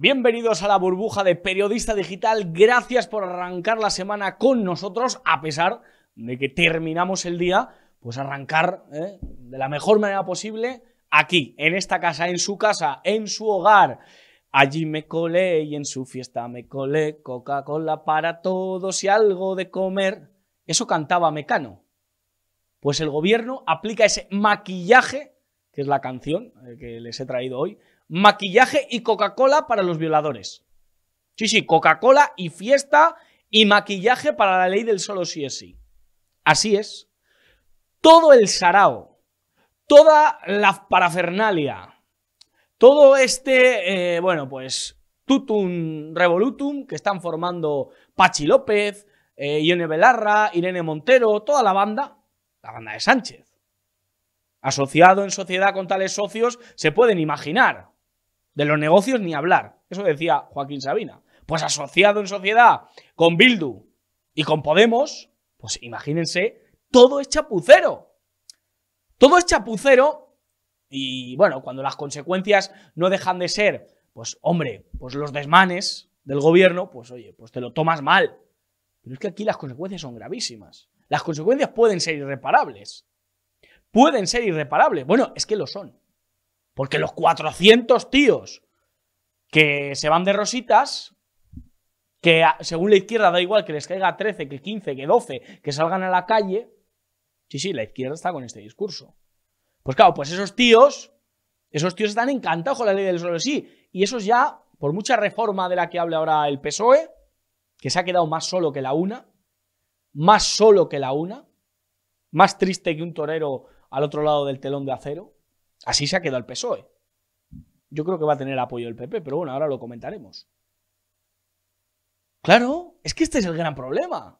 Bienvenidos a la burbuja de Periodista Digital. Gracias por arrancar la semana con nosotros, a pesar de que terminamos el día, pues arrancar ¿eh? de la mejor manera posible aquí, en esta casa, en su casa, en su hogar. Allí me colé y en su fiesta me colé Coca-Cola para todos y algo de comer. Eso cantaba Mecano. Pues el gobierno aplica ese maquillaje, que es la canción eh, que les he traído hoy, maquillaje y Coca-Cola para los violadores. Sí, sí, Coca-Cola y fiesta y maquillaje para la ley del solo sí es sí. Así es. Todo el sarao, toda la parafernalia, todo este, eh, bueno, pues tutum revolutum que están formando Pachi López, eh, Ione Belarra, Irene Montero, toda la banda, la banda de Sánchez. Asociado en sociedad con tales socios, se pueden imaginar. De los negocios ni hablar. Eso decía Joaquín Sabina. Pues asociado en sociedad con Bildu y con Podemos, pues imagínense, todo es chapucero. Todo es chapucero y bueno, cuando las consecuencias no dejan de ser, pues hombre, pues los desmanes del gobierno, pues oye, pues te lo tomas mal. Pero es que aquí las consecuencias son gravísimas. Las consecuencias pueden ser irreparables. Pueden ser irreparables. Bueno, es que lo son. Porque los 400 tíos que se van de rositas, que según la izquierda da igual que les caiga 13, que 15, que 12, que salgan a la calle. Sí, sí, la izquierda está con este discurso. Pues claro, pues esos tíos, esos tíos están encantados con la ley del solo sí. Y esos ya, por mucha reforma de la que habla ahora el PSOE, que se ha quedado más solo que la una, más solo que la una, más triste que un torero al otro lado del telón de acero, Así se ha quedado el PSOE. Yo creo que va a tener apoyo el PP, pero bueno, ahora lo comentaremos. Claro, es que este es el gran problema.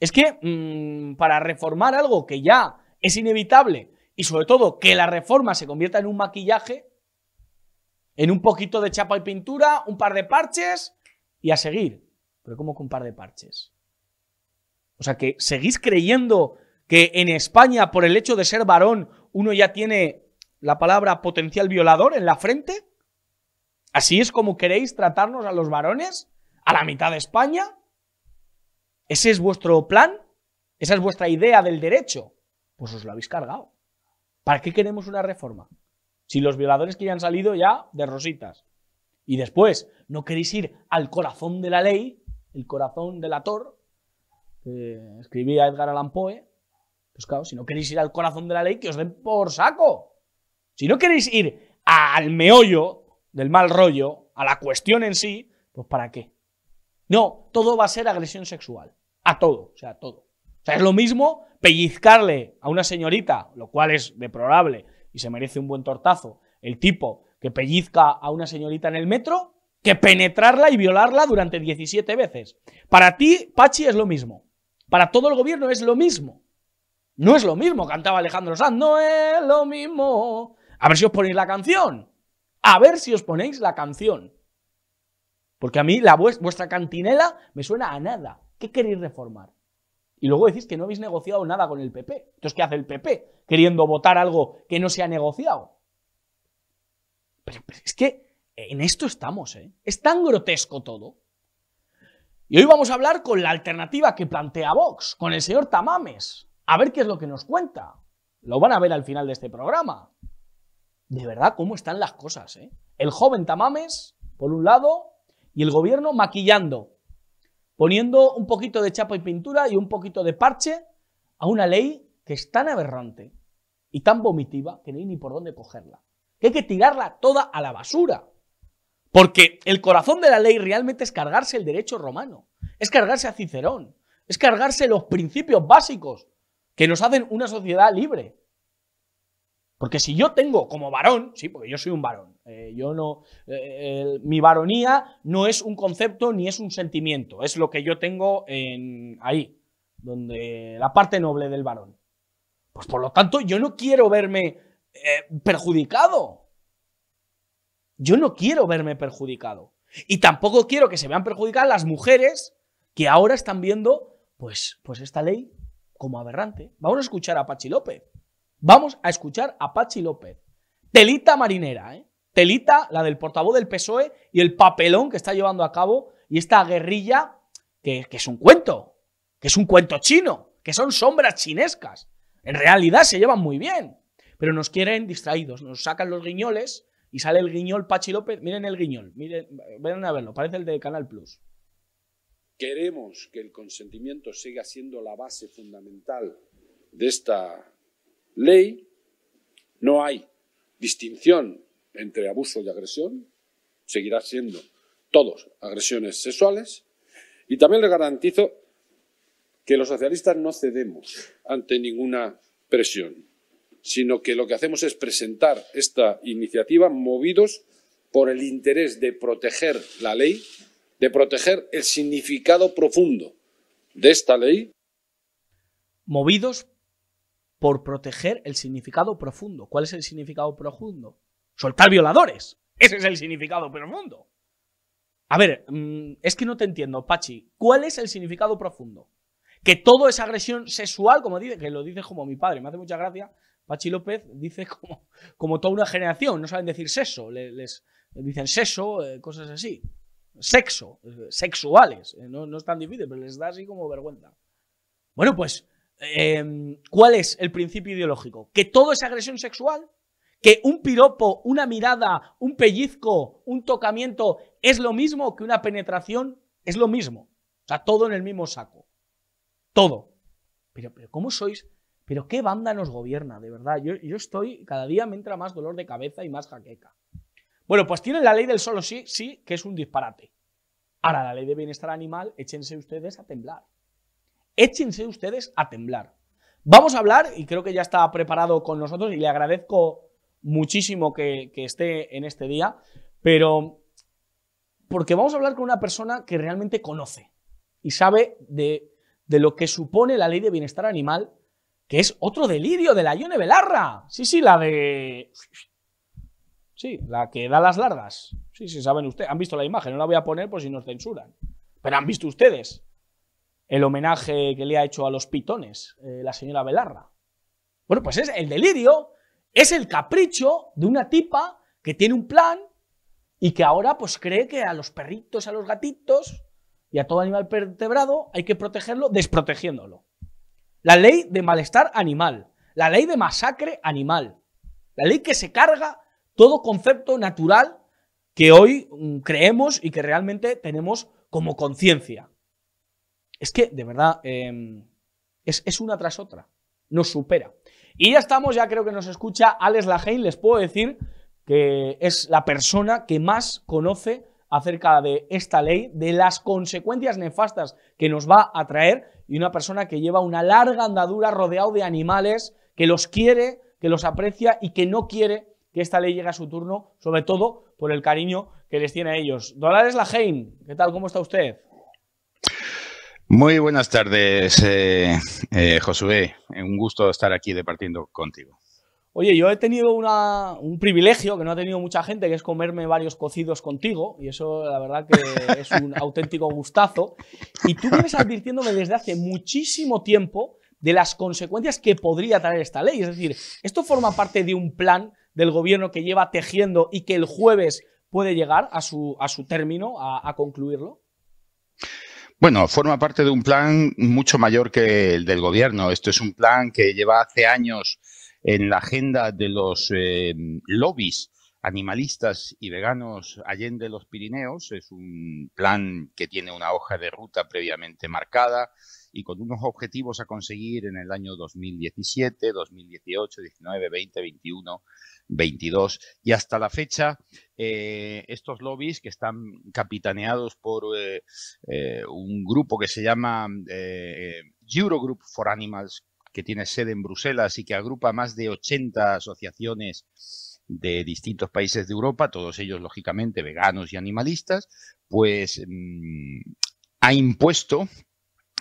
Es que mm, para reformar algo que ya es inevitable y sobre todo que la reforma se convierta en un maquillaje, en un poquito de chapa y pintura, un par de parches y a seguir. Pero ¿cómo con un par de parches? O sea, que seguís creyendo que en España, por el hecho de ser varón, uno ya tiene la palabra potencial violador en la frente? ¿Así es como queréis tratarnos a los varones? ¿A la mitad de España? ¿Ese es vuestro plan? ¿Esa es vuestra idea del derecho? Pues os lo habéis cargado. ¿Para qué queremos una reforma? Si los violadores que ya han salido ya de rositas. Y después, no queréis ir al corazón de la ley, el corazón del ator, Escribí escribía Edgar Allan Poe. Pues claro, si no queréis ir al corazón de la ley, que os den por saco. Si no queréis ir al meollo del mal rollo, a la cuestión en sí, pues ¿para qué? No, todo va a ser agresión sexual. A todo, o sea, a todo. O sea, es lo mismo pellizcarle a una señorita, lo cual es deplorable y se merece un buen tortazo, el tipo que pellizca a una señorita en el metro, que penetrarla y violarla durante 17 veces. Para ti, Pachi, es lo mismo. Para todo el gobierno es lo mismo. No es lo mismo, cantaba Alejandro Sanz. No es lo mismo a ver si os ponéis la canción. A ver si os ponéis la canción. Porque a mí la vuestra cantinela me suena a nada. ¿Qué queréis reformar? Y luego decís que no habéis negociado nada con el PP. Entonces, ¿qué hace el PP queriendo votar algo que no se ha negociado? Pero, es que en esto estamos, ¿eh? Es tan grotesco todo. Y hoy vamos a hablar con la alternativa que plantea Vox, con el señor Tamames. A ver qué es lo que nos cuenta. Lo van a ver al final de este programa de verdad cómo están las cosas. ¿eh? El joven Tamames, por un lado, y el gobierno maquillando, poniendo un poquito de chapa y pintura y un poquito de parche a una ley que es tan aberrante y tan vomitiva que no hay ni por dónde cogerla. Que hay que tirarla toda a la basura. Porque el corazón de la ley realmente es cargarse el derecho romano, es cargarse a Cicerón, es cargarse los principios básicos que nos hacen una sociedad libre, porque si yo tengo como varón, sí, porque yo soy un varón, eh, yo no, eh, eh, mi varonía no es un concepto ni es un sentimiento, es lo que yo tengo en, ahí, donde la parte noble del varón. Pues por lo tanto, yo no quiero verme perjudicado. Yo no quiero verme perjudicado. Y tampoco quiero que se vean perjudicadas las mujeres que ahora están viendo, pues, pues esta ley como aberrante. Vamos a escuchar a Pachi López. Vamos a escuchar a Pachi López. Telita marinera, ¿eh? Telita, la del portavoz del PSOE y el papelón que está llevando a cabo y esta guerrilla que, es un cuento, que es un cuento chino, que son sombras chinescas. En realidad se llevan muy bien, pero nos quieren distraídos, nos sacan los guiñoles y sale el guiñol Pachi López. Miren el guiñol, miren, ven a verlo, parece el de Canal Plus. Queremos que el consentimiento siga siendo la base fundamental de esta ley no hay distinción entre abuso y agresión, seguirá siendo todos agresiones sexuales, y también le garantizo que los socialistas no cedemos ante ninguna presión, sino que lo que hacemos es presentar esta iniciativa movidos por el interés de proteger la ley, de proteger el significado profundo de esta ley. Movidos por proteger el significado profundo. ¿Cuál es el significado profundo? Soltar violadores. Ese es el significado profundo. A ver, mm, es que no te entiendo, Pachi. ¿Cuál es el significado profundo? Que todo esa agresión sexual, como dice, que lo dice como mi padre, me hace mucha gracia. Pachi López dice como, como toda una generación, no saben decir sexo, les, dicen sexo, eh, cosas así. Sexo, eh, sexuales, eh, no, no es tan difícil, pero les da así como vergüenza. Bueno, pues Em, ¿cuál es el principio ideológico? Que todo es agresión sexual, que un piropo, una mirada, un pellizco, un tocamiento es lo mismo que una penetración, es lo mismo. O sea, todo en el mismo saco. Todo. Pero, pero ¿cómo sois? Pero qué banda nos gobierna, de verdad. Yo, yo estoy, cada día me entra más dolor de cabeza y más jaqueca. Bueno, pues tienen la ley del solo sí, sí, que es un disparate. Ahora, la ley de bienestar animal, échense ustedes a temblar échense ustedes a temblar. Vamos a hablar, y creo que ya está preparado con nosotros, y le agradezco muchísimo que, esté en este día, pero porque vamos a hablar con una persona que realmente conoce y sabe de, lo que supone la ley de bienestar animal, que es otro delirio de la Ione Belarra. Sí, sí, la de... Sí, la que da las largas. Sí, sí, saben ustedes. Han visto la imagen, no la voy a poner por si nos censuran. Pero han visto ustedes el homenaje que le ha hecho a los pitones eh, la señora Belarra. Bueno, pues es el delirio, es el capricho de una tipa que tiene un plan y que ahora pues cree que a los perritos, a los gatitos y a todo animal vertebrado hay que protegerlo desprotegiéndolo. La ley de malestar animal, la ley de masacre animal, la ley que se carga todo concepto natural que hoy mm, creemos y que realmente tenemos como conciencia. Es que, de verdad, em, es, una tras otra. Nos supera. Y ya estamos, ya creo que nos escucha Alex Lajein. Les puedo decir que es la persona que más conoce acerca de esta ley, de las consecuencias nefastas que nos va a traer y una persona que lleva una larga andadura rodeado de animales, que los quiere, que los aprecia y que no quiere','///////////////////////////////////////////////////////////////////////////////////////////////////////////////////////////////////////////////////////////////////////////////////////////////////////////////////////////////////////////////////////////////////////////////////////////////////////////////////////////////////////////////////////////////////////////////////////// que que esta ley llegue a a su turno, sobre todo por el cariño les tiene ellos. ¿qué tal, cómo está usted? Muy buenas tardes, eh, eh, Josué. Un gusto estar aquí departiendo contigo. Oye, yo he tenido un privilegio que no ha tenido mucha gente, que es comerme varios cocidos contigo, y eso la verdad que es un auténtico gustazo. Y tú vienes advirtiéndome desde hace muchísimo tiempo de las consecuencias que podría traer esta ley. Es decir, esto forma parte de un plan del gobierno que lleva tejiendo y que el jueves puede llegar a su, a su término, a, a concluirlo. Bueno, forma parte de un plan mucho mayor que el del gobierno. Esto es un plan que lleva hace años en la agenda de los eh, lobbies animalistas y veganos allende los Pirineos. Es un plan que tiene una hoja de ruta previamente marcada, y con unos objetivos a conseguir en el año 2017, 2018, 19, 20, 21, 22 y hasta la fecha eh, estos lobbies que están capitaneados por eh, eh, un grupo que se llama Eurogroup for Animals que tiene sede en Bruselas y que agrupa más de 80 asociaciones de distintos países de Europa, todos ellos lógicamente veganos y animalistas, pues mm, ha impuesto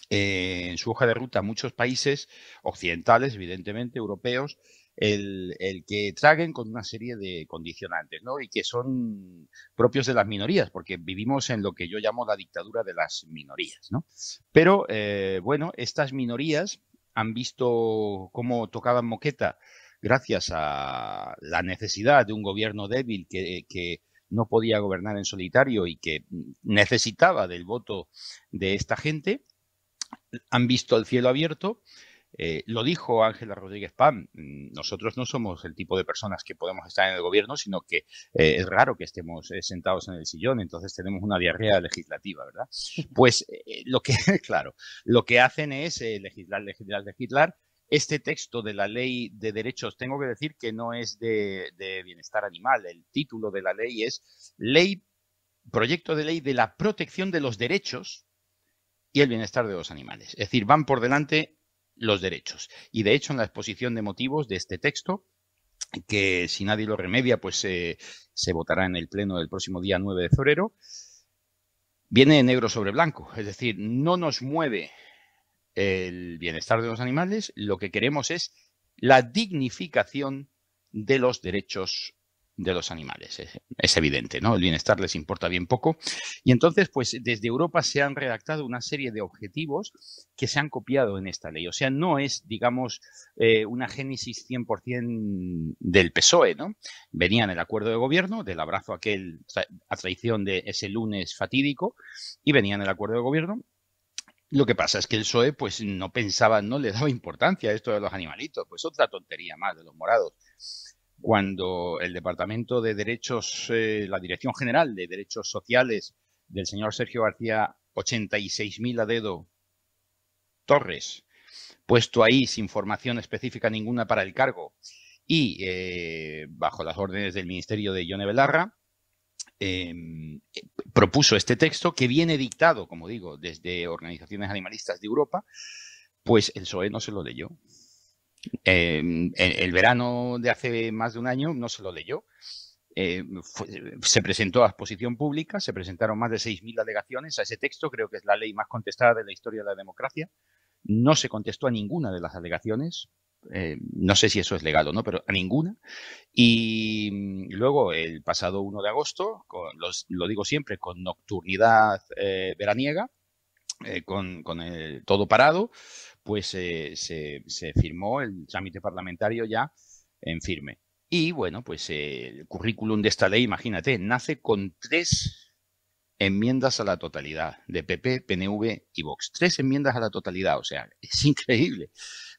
eh, en su hoja de ruta muchos países occidentales, evidentemente, europeos, el, que traguen con una serie de condicionantes, ¿no? Y que son propios de las minorías, porque vivimos en lo que yo llamo la dictadura de las minorías, ¿no? Pero, eh, bueno, estas minorías han visto cómo tocaban moqueta gracias a la necesidad de un gobierno débil que no podía gobernar en solitario y que necesitaba del voto de esta gente han visto el cielo abierto. Eh, lo dijo Ángela Rodríguez Pam, mm, nosotros no somos el tipo de personas que podemos estar en el gobierno, sino que eh, es raro que estemos eh, sentados en el sillón, entonces tenemos una diarrea legislativa, ¿verdad? Pues lo que, claro, lo que hacen es legislar, legislar, legislar. Este texto de la ley de derechos, tengo que decir que no es de, de bienestar animal, el título de la ley es Ley, Proyecto de Ley de la Protección de los Derechos y el bienestar de los animales. Es decir, van por delante los derechos. Y de hecho, en la exposición de motivos de este texto, que si nadie lo remedia, pues eh, se votará en el Pleno del próximo día 9 de febrero, viene negro sobre blanco. Es decir, no nos mueve el bienestar de los animales, lo que queremos es la dignificación de los derechos de los animales. Es, evidente, ¿no? El bienestar les importa bien poco. Y entonces, pues desde Europa se han redactado una serie de objetivos que se han copiado en esta ley. O sea, no es, digamos, eh, una génesis 100% del PSOE, ¿no? Venían el acuerdo de gobierno, del abrazo aquel a traición de ese lunes fatídico, y venían el acuerdo de gobierno, lo que pasa es que el PSOE pues no pensaba, no le daba importancia a esto de los animalitos, pues otra tontería más de los morados cuando el Departamento de Derechos, eh, la Dirección General de Derechos Sociales del señor Sergio García, 86.000 a dedo, Torres, puesto ahí sin formación específica ninguna para el cargo y eh, bajo las órdenes del Ministerio de Ione Belarra, em, propuso este texto que viene dictado, como digo, desde organizaciones animalistas de Europa, pues el PSOE no se lo leyó. Em, el, verano de hace más de un año no se lo leyó. Eh, se presentó a exposición pública, se presentaron más de 6.000 alegaciones a ese texto, creo que es la ley más contestada de la historia de la democracia. No se contestó a ninguna de las alegaciones, eh, no sé si eso es legal o no, pero a ninguna. Y mm, luego, el pasado 1 de agosto, lo digo siempre, con nocturnidad eh, veraniega, eh, con, todo parado, pues eh, se, firmó el trámite parlamentario ya en firme. Y bueno, pues eh, el currículum de esta ley, imagínate, nace con tres enmiendas a la totalidad de PP, PNV y Vox. Tres enmiendas a la totalidad, o sea, es increíble.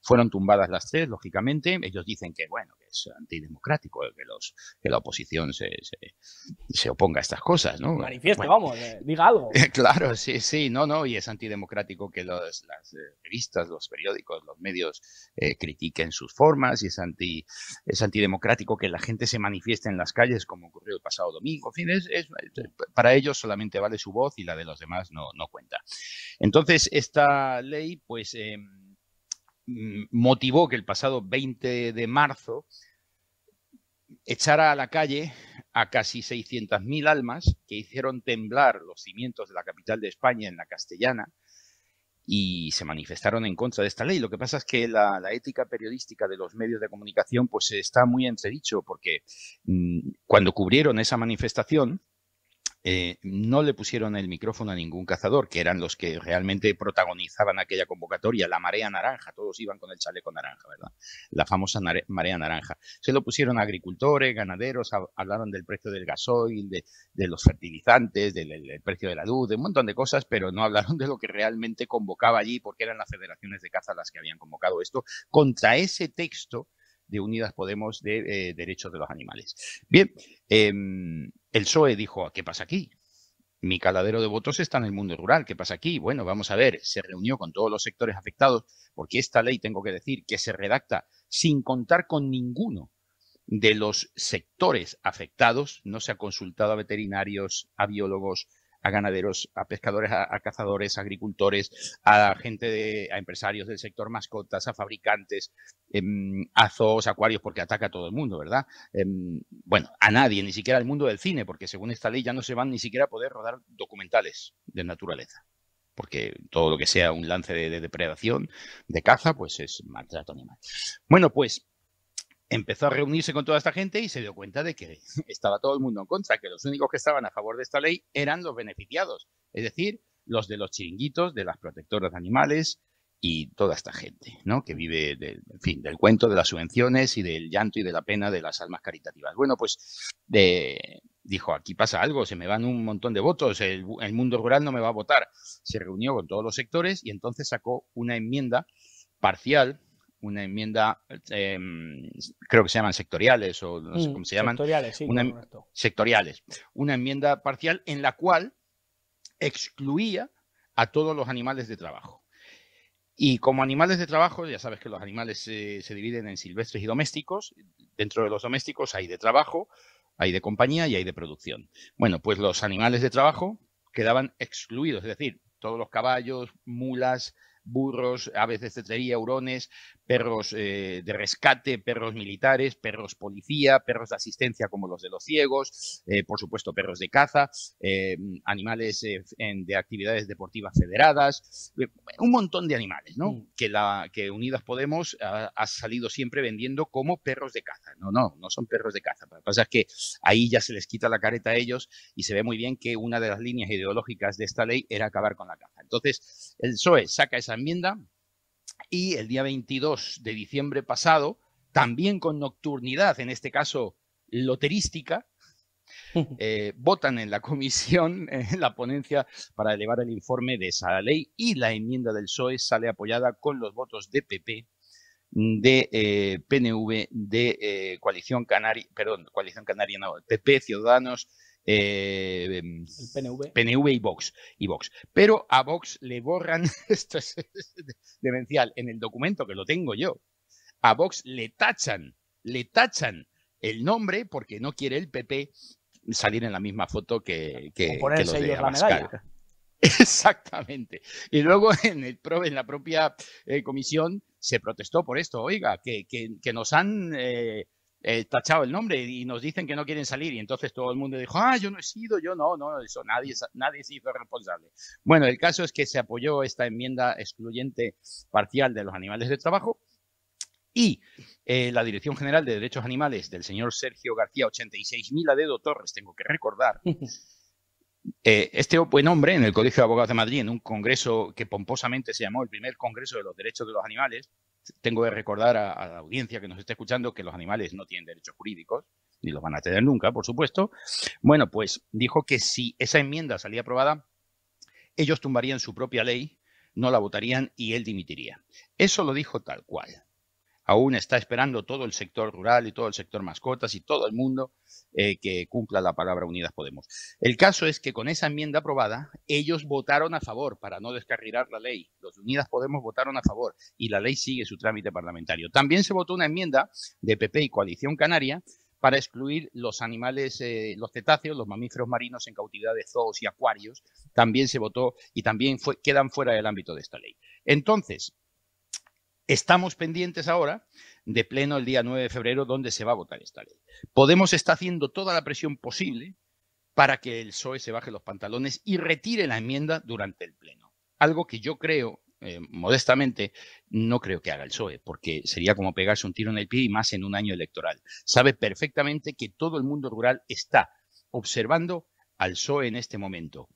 Fueron tumbadas las tres, lógicamente. Ellos dicen que, bueno, es antidemocrático que, los, que la oposición se, se, oponga a estas cosas, ¿no? Manifieste, vamos, eh, diga algo. Claro, sí, sí, no, no, y es antidemocrático que los, las eh, revistas, los periódicos, los medios eh, critiquen sus formas, y es, anti, es antidemocrático que la gente se manifieste en las calles como ocurrió el pasado domingo, en fin, es, para ellos solamente vale su voz y la de los demás no, no cuenta. Entonces, esta ley, pues... Em, motivó que el pasado 20 de marzo echara a la calle a casi 600.000 almas que hicieron temblar los cimientos de la capital de España en la castellana y se manifestaron en contra de esta ley. Lo que pasa es que la, ética periodística de los medios de comunicación pues está muy entredicho porque mm, cuando cubrieron esa manifestación eh, no le pusieron el micrófono a ningún cazador, que eran los que realmente protagonizaban aquella convocatoria, la marea naranja, todos iban con el chaleco naranja, ¿verdad? La famosa marea naranja. Se lo pusieron a agricultores, ganaderos, hablaron del precio del gasoil, de, los fertilizantes, del, precio de la luz, de un montón de cosas, pero no hablaron de lo que realmente convocaba allí, porque eran las federaciones de caza las que habían convocado esto, contra ese texto de Unidas Podemos de eh, Derechos de los Animales. Bien, em, el PSOE dijo, ¿qué pasa aquí? Mi caladero de votos está en el mundo rural, ¿qué pasa aquí? Bueno, vamos a ver, se reunió con todos los sectores afectados, porque esta ley, tengo que decir, que se redacta sin contar con ninguno de los sectores afectados, no se ha consultado a veterinarios, a biólogos, a ganaderos, a pescadores, a, cazadores, a agricultores, a gente, de, a empresarios del sector mascotas, a fabricantes, em, a zoos, acuarios, porque ataca a todo el mundo, ¿verdad? Em, bueno, a nadie, ni siquiera al mundo del cine, porque según esta ley ya no se van ni siquiera a poder rodar documentales de naturaleza porque todo lo que sea un lance de, depredación, de caza, pues es maltrato animal. Bueno, pues empezó a reunirse con toda esta gente y se dio cuenta de que estaba todo el mundo en contra, que los únicos que estaban a favor de esta ley eran los beneficiados, es decir, los de los chiringuitos, de las protectoras de animales y toda esta gente, ¿no? Que vive, del, fin, del cuento de las subvenciones y del llanto y de la pena de las almas caritativas. Bueno, pues dijo, aquí pasa algo, se me van un montón de votos, el, el mundo rural no me va a votar. Se reunió con todos los sectores y entonces sacó una enmienda parcial una enmienda, em, creo que se llaman sectoriales o no sé mm, cómo se llaman. Sectoriales, sí, una, em, sectoriales. Una enmienda parcial en la cual excluía a todos los animales de trabajo. Y como animales de trabajo, ya sabes que los animales se dividen en silvestres y domésticos. Dentro de los domésticos hay de trabajo, hay de compañía y hay de producción. Bueno, pues los animales de trabajo quedaban excluidos, es decir, todos los caballos, mulas, burros, aves de cetrería, hurones, perros eh, de rescate, perros militares, perros policía, perros de asistencia como los de los ciegos, eh, por supuesto perros de caza, eh, animales de actividades deportivas federadas, un montón de animales, ¿no? Mm. Que, la, que Unidas Podemos ha, salido siempre vendiendo como perros de caza. No, no, no son perros de caza. Lo que pasa es que ahí ya se les quita la careta a ellos y se ve muy bien que una de las líneas ideológicas de esta ley era acabar con la caza. Entonces, el PSOE saca esa enmienda y el día 22 de diciembre pasado, también con nocturnidad, en este caso loterística, eh, votan en la comisión, la ponencia, para elevar el informe de esa ley y la enmienda del PSOE sale apoyada con los votos de PP, de eh, PNV, de eh, Coalición Canaria, perdón, Coalición Canaria, no, PP, Ciudadanos, eh, em, PNV. y Vox, Pero a Vox le borran, esto es demencial, en el documento que lo tengo yo, a Vox le tachan, le tachan el nombre porque no quiere el PP salir en la misma foto que, que, que los de Abascal. Exactamente. Y luego en, el, en la propia eh, comisión se protestó por esto. Oiga, que, nos han eh, eh, tachado el nombre y nos dicen que no quieren salir y entonces todo el mundo dijo, ah, yo no he sido, yo no, no, eso nadie, nadie se hizo responsable. Bueno, el caso es que se apoyó esta enmienda excluyente parcial de los animales de trabajo y eh, la Dirección General de Derechos Animales del señor Sergio García, 86.000 a dedo Torres, tengo que recordar. Eh, este buen hombre en el Colegio de Abogados de Madrid, en un congreso que pomposamente se llamó el primer Congreso de los Derechos de los Animales, tengo que recordar a, la audiencia que nos está escuchando que los animales no tienen derechos jurídicos, ni los van a tener nunca, por supuesto. Bueno, pues dijo que si esa enmienda salía aprobada, ellos tumbarían su propia ley, no la votarían y él dimitiría. Eso lo dijo tal cual aún está esperando todo el sector rural y todo el sector mascotas y todo el mundo eh, que cumpla la palabra Unidas Podemos. El caso es que con esa enmienda aprobada, ellos votaron a favor para no descarrilar la ley. Los Unidas Podemos votaron a favor y la ley sigue su trámite parlamentario. También se votó una enmienda de PP y Coalición Canaria para excluir los animales, eh, los cetáceos, los mamíferos marinos en cautividad de zoos y acuarios. También se votó y también quedan fuera del ámbito de esta ley. Entonces, Estamos pendientes ahora de pleno el día 9 de febrero donde se va a votar esta ley. Podemos estar haciendo toda la presión posible para que el PSOE se baje los pantalones y retire la enmienda durante el pleno. Algo que yo creo, eh, modestamente, no creo que haga el PSOE, porque sería como pegarse un tiro en el pie y más en un año electoral. Sabe perfectamente que todo el mundo rural está observando al PSOE en este momento.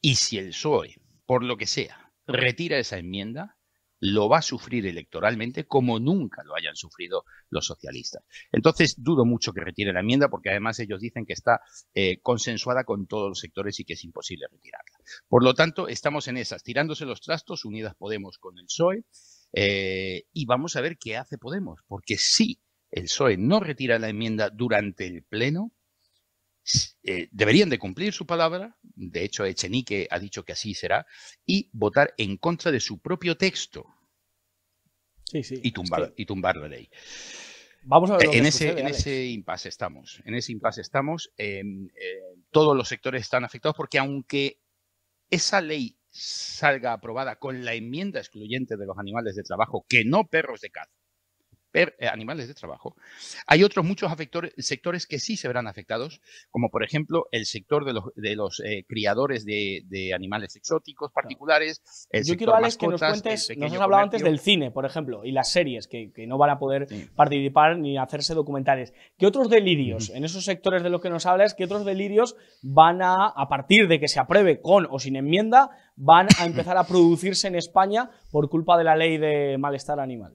Y si el PSOE, por lo que sea, retira esa enmienda, lo va a sufrir electoralmente como nunca lo hayan sufrido los socialistas. Entonces, dudo mucho que retire la enmienda porque además ellos dicen que está eh, consensuada con todos los sectores y que es imposible retirarla. Por lo tanto, estamos en esas, tirándose los trastos, Unidas Podemos con el PSOE, eh, y vamos a ver qué hace Podemos, porque si el PSOE no retira la enmienda durante el Pleno, eh, deberían de cumplir su palabra, de hecho Echenique ha dicho que así será, y votar en contra de su propio texto y, tumbar, la ley. Vamos a ver. Eh, en, ese, en ese, impasse estamos. En ese impasse estamos. Em, eh, todos los sectores están afectados porque aunque esa ley salga aprobada con la enmienda excluyente de los animales de trabajo, que no perros de caza, eh, animales de trabajo, hay otros muchos sectores que sí se verán afectados, como por ejemplo el sector de los, de los eh, criadores de, animales exóticos particulares. Yo quiero, Alex, que nos cuentes, nos has hablado antes del cine, por ejemplo, y las series, que, no van a poder participar ni hacerse documentales. ¿Qué otros delirios, en esos sectores de los que nos hablas, qué otros delirios van a, a partir de que se apruebe con o sin enmienda, van a empezar a producirse en España por culpa de la ley de malestar animal?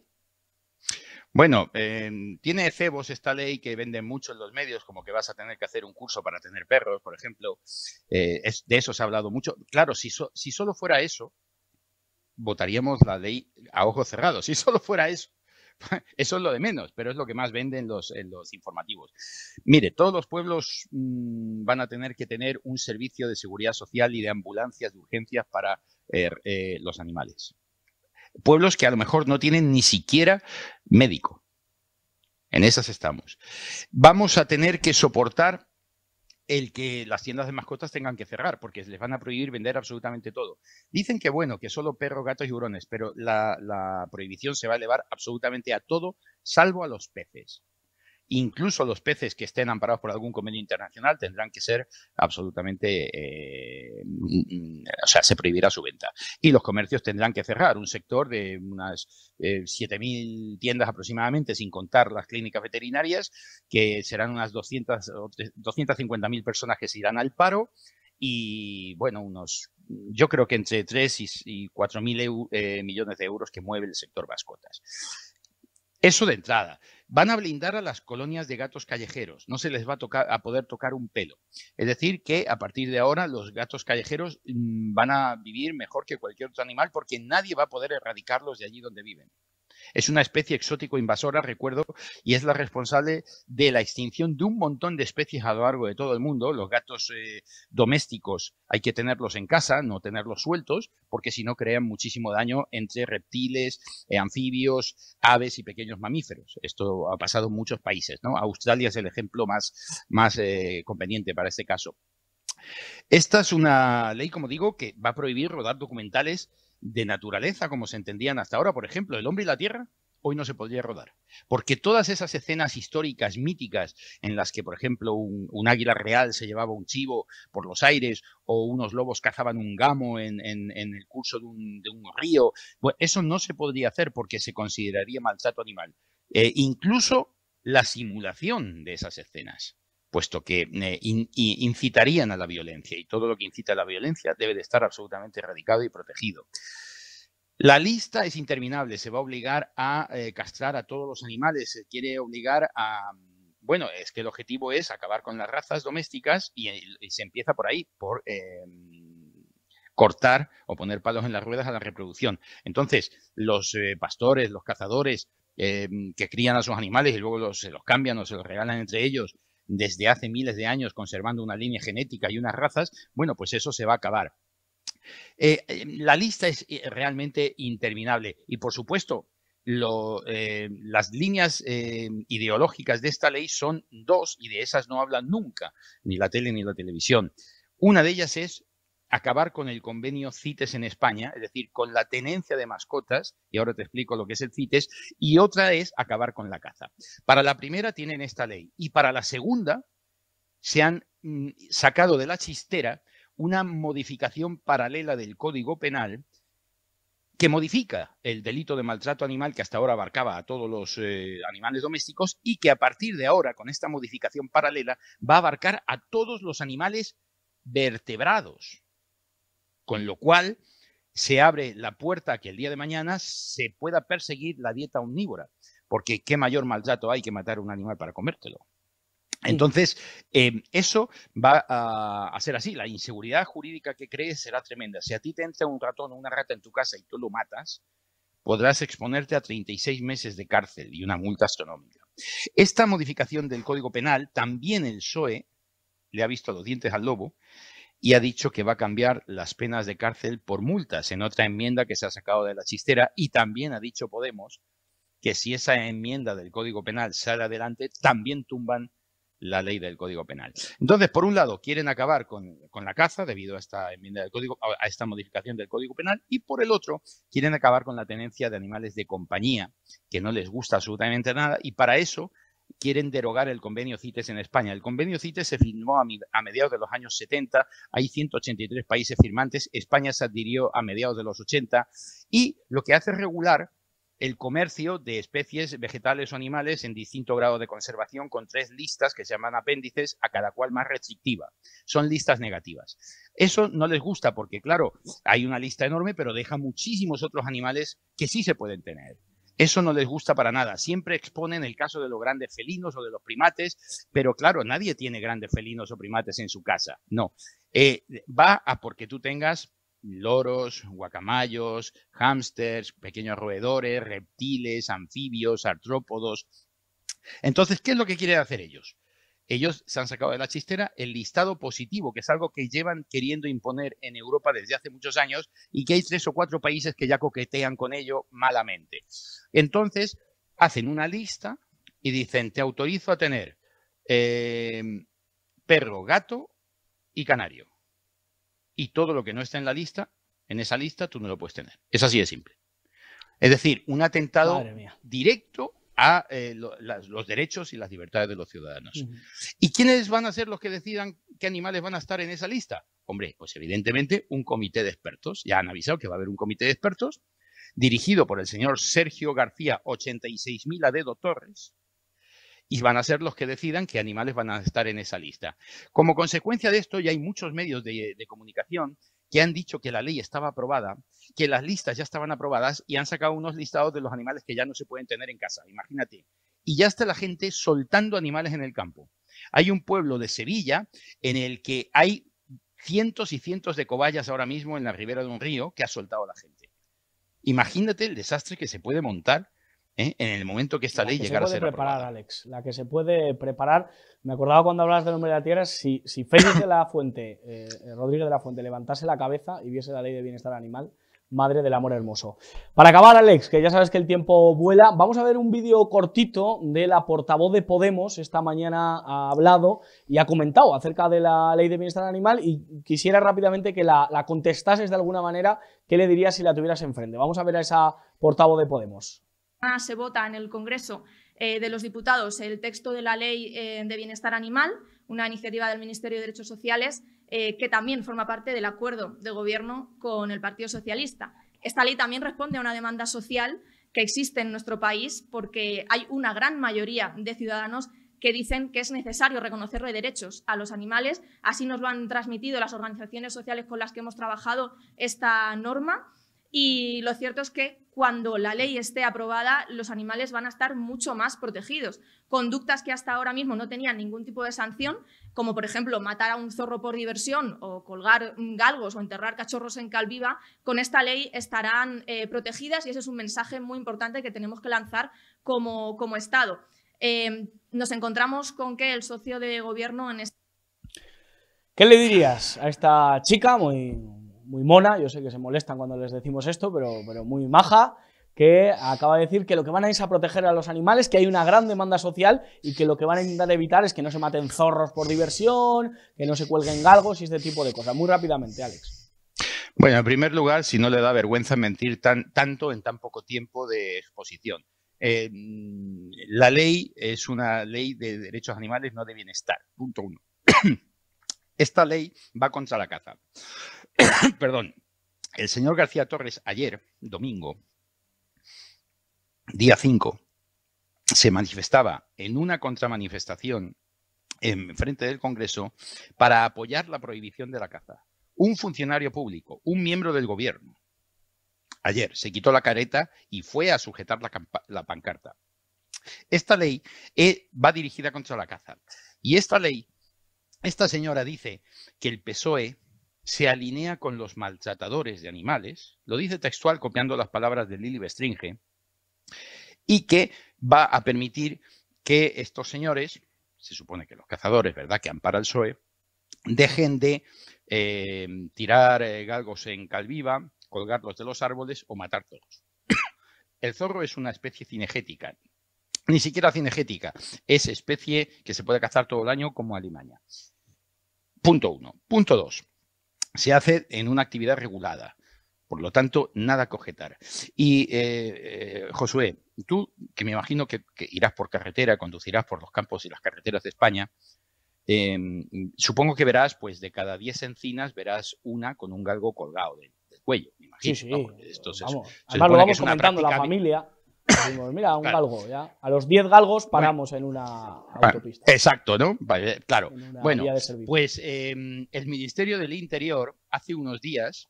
Bueno, em, tiene cebos esta ley que venden mucho en los medios, como que vas a tener que hacer un curso para tener perros, por ejemplo. Eh, de eso se ha hablado mucho. Claro, si, solo fuera eso, votaríamos la ley a ojos cerrados. Si solo fuera eso, eso es lo de menos, pero es lo que más venden los, los informativos. Mire, todos los pueblos mm, van a tener que tener un servicio de seguridad social y de ambulancias de urgencias para eh, eh, los animales pueblos que a lo mejor no tienen ni siquiera médico. En esas estamos. Vamos a tener que soportar el que las tiendas de mascotas tengan que cerrar, porque les van a prohibir vender absolutamente todo. Dicen que bueno, que solo perros, gatos y hurones, pero la, la prohibición se va a elevar absolutamente a todo, salvo a los peces. Incluso los peces que estén amparados por algún convenio internacional tendrán que ser absolutamente, eh, mm, mm, o sea, se prohibirá su venta. Y los comercios tendrán que cerrar un sector de unas 7.000 eh, tiendas aproximadamente, sin contar las clínicas veterinarias, que serán unas 250.000 personas que se irán al paro y bueno, unos, yo creo que entre 3 y, 4 mil eh, millones de euros que mueve el sector mascotas. Eso de entrada. Van a blindar a las colonias de gatos callejeros, no se les va a, tocar, a poder tocar un pelo. Es decir, que a partir de ahora los gatos callejeros mm, van a vivir mejor que cualquier otro animal porque nadie va a poder erradicarlos de allí donde viven. Es una especie exótico invasora, recuerdo, y es la responsable de la extinción de un montón de especies a lo largo de todo el mundo. Los gatos eh, domésticos hay que tenerlos en casa, no tenerlos sueltos, porque si no crean muchísimo daño entre reptiles, eh, anfibios, aves y pequeños mamíferos. Esto ha pasado en muchos países, ¿no? Australia es el ejemplo más, más eh, conveniente para este caso. Esta es una ley, como digo, que va a prohibir rodar documentales de naturaleza como se entendían hasta ahora, por ejemplo, el hombre y la tierra, hoy no se podría rodar. Porque todas esas escenas históricas, míticas, en las que, por ejemplo, un, águila real se llevaba un chivo por los aires o unos lobos cazaban un gamo en, el curso de un, río, pues eso no se podría hacer porque se consideraría maltrato animal. Eh, incluso la simulación de esas escenas puesto que eh, incitarían a la violencia y todo lo que incita a la violencia debe de estar absolutamente erradicado y protegido. La lista es interminable, se va a obligar a eh, castrar a todos los animales, se quiere obligar a... Bueno, es que el objetivo es acabar con las razas domésticas y, se empieza por ahí, por em, cortar o poner palos en las ruedas a la reproducción. Entonces, los eh, pastores, los cazadores em, que crían a sus animales y luego se los cambian o se los regalan entre ellos, desde hace miles de años conservando una línea genética y unas razas, bueno, pues eso se va a acabar. Eh, eh, la lista es eh, realmente interminable y por supuesto las líneas ideológicas de esta ley son dos y de esas no hablan nunca ni la tele ni la televisión. Una de ellas es acabar con el convenio CITES en España, es decir, con la tenencia de mascotas, y ahora te explico lo que es el CITES, y otra es acabar con la caza. Para la primera tienen esta ley y para la segunda se han mm, sacado de la chistera una modificación paralela del Código Penal que modifica el delito de maltrato animal que hasta ahora abarcaba a todos los eh, animales domésticos y que a partir de ahora, con esta modificación paralela, va a abarcar a todos los animales vertebrados. Con lo cual, se abre la puerta a que el día de mañana se pueda perseguir la dieta omnívora, porque qué mayor maltrato hay que matar a un animal para comértelo. Entonces, em, eso va a, a, ser así. La inseguridad jurídica que crees será tremenda. Si a ti te entra un ratón o una rata en tu casa y tú lo matas, podrás exponerte a 36 meses de cárcel y una multa astronómica. Esta modificación del Código Penal, también el PSOE le ha visto los dientes al lobo, y ha dicho que va a cambiar las penas de cárcel por multas en otra enmienda que se ha sacado de la chistera y también ha dicho Podemos que si esa enmienda del Código Penal sale adelante, también tumban la ley del Código Penal. Entonces, por un lado, quieren acabar con, con, la caza debido a esta enmienda del Código, a esta modificación del Código Penal, y por el otro, quieren acabar con la tenencia de animales de compañía, que no les gusta absolutamente nada, y para eso quieren derogar el convenio CITES en España. El convenio CITES se firmó a, mediados de los años 70, hay 183 países firmantes, España se adhirió a mediados de los 80 y lo que hace es regular el comercio de especies vegetales o animales en distinto grado de conservación con tres listas que se llaman apéndices, a cada cual más restrictiva. Son listas negativas. Eso no les gusta porque, claro, hay una lista enorme, pero deja muchísimos otros animales que sí se pueden tener. Eso no les gusta para nada. Siempre exponen el caso de los grandes felinos o de los primates, pero claro, nadie tiene grandes felinos o primates en su casa. No. Eh, va a porque tú tengas loros, guacamayos, hámsters, pequeños roedores, reptiles, anfibios, artrópodos. Entonces, ¿qué es lo que quieren hacer ellos? ellos se han sacado de la chistera el listado positivo, que es algo que llevan queriendo imponer en Europa desde hace muchos años y que hay tres o cuatro países que ya coquetean con ello malamente. Entonces, hacen una lista y dicen, te autorizo a tener em, perro, gato y canario. Y todo lo que no está en la lista, en esa lista, tú no lo puedes tener. Es así de simple. Es decir, un atentado directo a eh, los derechos y las libertades de los ciudadanos. ¿Y quiénes van a ser los que decidan qué animales van a estar en esa lista? Hombre, pues evidentemente un comité de expertos. Ya han avisado que va a haber un comité de expertos dirigido por el señor Sergio García 86.000 dedo Torres, y van a ser los que decidan qué animales van a estar en esa lista. Como consecuencia de esto, ya hay muchos medios de comunicación que han dicho que la ley estaba aprobada, que las listas ya estaban aprobadas y han sacado unos listados de los animales que ya no se pueden tener en casa, imagínate. Y ya está la gente soltando animales en el campo. Hay un pueblo de Sevilla en el que hay cientos y cientos de cobayas ahora mismo en la ribera de un río que ha soltado a la gente. Imagínate el desastre que se puede montar ¿eh? en el momento que esta ley llegara a ser. La preparar, Alex, la que se puede preparar. Me acordaba cuando hablabas del hombre de la tierra, si, si Félix de la Fuente, eh, eh, Rodríguez de la Fuente, levantase la cabeza y viese la ley de bienestar animal, madre del amor hermoso. Para acabar, Alex, que ya sabes que el tiempo vuela, vamos a ver un vídeo cortito de la portavoz de Podemos. Esta mañana ha hablado y ha comentado acerca de la ley de bienestar animal y quisiera rápidamente que la, la contestases de alguna manera. ¿Qué le dirías si la tuvieras enfrente? Vamos a ver a esa portavoz de Podemos se vota en el Congreso eh, de los Diputados el texto de la Ley eh, de Bienestar Animal, una iniciativa del Ministerio de Derechos Sociales eh, que también forma parte del acuerdo de gobierno con el Partido Socialista. Esta ley también responde a una demanda social que existe en nuestro país porque hay una gran mayoría de ciudadanos que dicen que es necesario los derechos a los animales. Así nos lo han transmitido las organizaciones sociales con las que hemos trabajado esta norma. Y lo cierto es que cuando la ley esté aprobada, los animales van a estar mucho más protegidos. Conductas que hasta ahora mismo no tenían ningún tipo de sanción, como por ejemplo matar a un zorro por diversión o colgar galgos o enterrar cachorros en calviva, con esta ley estarán eh, protegidas y ese es un mensaje muy importante que tenemos que lanzar como, como Estado. Em, nos encontramos con que el socio de gobierno en este... ¿Qué le dirías a esta chica muy, muy mona, yo sé que se molestan cuando les decimos esto, pero, pero muy maja, que acaba de decir que lo que van a es a proteger a los animales, que hay una gran demanda social y que lo que van a intentar evitar es que no se maten zorros por diversión, que no se cuelguen galgos y este tipo de cosas. Muy rápidamente, Alex. Bueno, en primer lugar, si no le da vergüenza mentir tan, tanto en tan poco tiempo de exposición. Eh, la ley es una ley de derechos animales, no de bienestar. Punto uno. Esta ley va contra la caza. perdón, el señor García Torres ayer, domingo, día 5, se manifestaba en una contramanifestación en frente del Congreso para apoyar la prohibición de la caza. Un funcionario público, un miembro del gobierno, ayer se quitó la careta y fue a sujetar la, la pancarta. Esta ley eh, va dirigida contra la caza. Y esta ley, esta señora dice que el PSOE se alinea con los maltratadores de animales, lo dice textual copiando las palabras de Lili Bestringe, y que va a permitir que estos señores, se supone que los cazadores, ¿verdad?, que ampara el PSOE, dejen de eh, tirar eh, galgos en calviva, colgarlos de los árboles o matar todos. El zorro es una especie cinegética, ni siquiera cinegética, es especie que se puede cazar todo el año como alimaña. Punto uno. Punto dos se hace en una actividad regulada. Por lo tanto, nada cogetar Y eh, eh, Josué, tú, que me imagino que, irás por carretera, conducirás por los campos y las carreteras de España, em, supongo que verás, pues de cada 10 encinas, verás una con un galgo colgado del, cuello, me Sí, sí. Eh, además, lo vamos comentando la familia mira, un galgo, ya. A los 10 galgos paramos en una autopista. Exacto, ¿no? claro. Bueno, pues em, el Ministerio del Interior hace unos días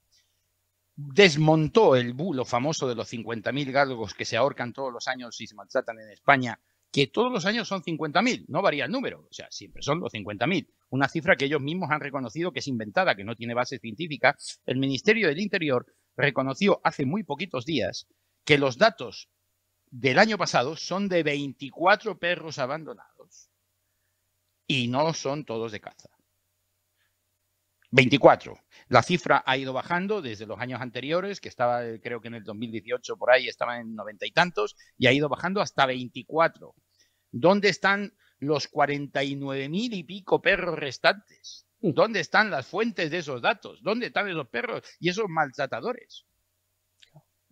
desmontó el bulo famoso de los 50.000 galgos que se ahorcan todos los años y se maltratan en España, que todos los años son 50.000, no varía el número, o sea, siempre son los 50.000, una cifra que ellos mismos han reconocido que es inventada, que no tiene base científica. El Ministerio del Interior reconoció hace muy poquitos días que los datos del año pasado son de 24 perros abandonados y no son todos de caza. 24. La cifra ha ido bajando desde los años anteriores, que estaba, creo que en el 2018 por ahí estaban en noventa y tantos, y ha ido bajando hasta 24. ¿Dónde están los 49.000 mil y pico perros restantes? Mm. ¿Dónde están las fuentes de esos datos? ¿Dónde están esos perros y esos maltratadores?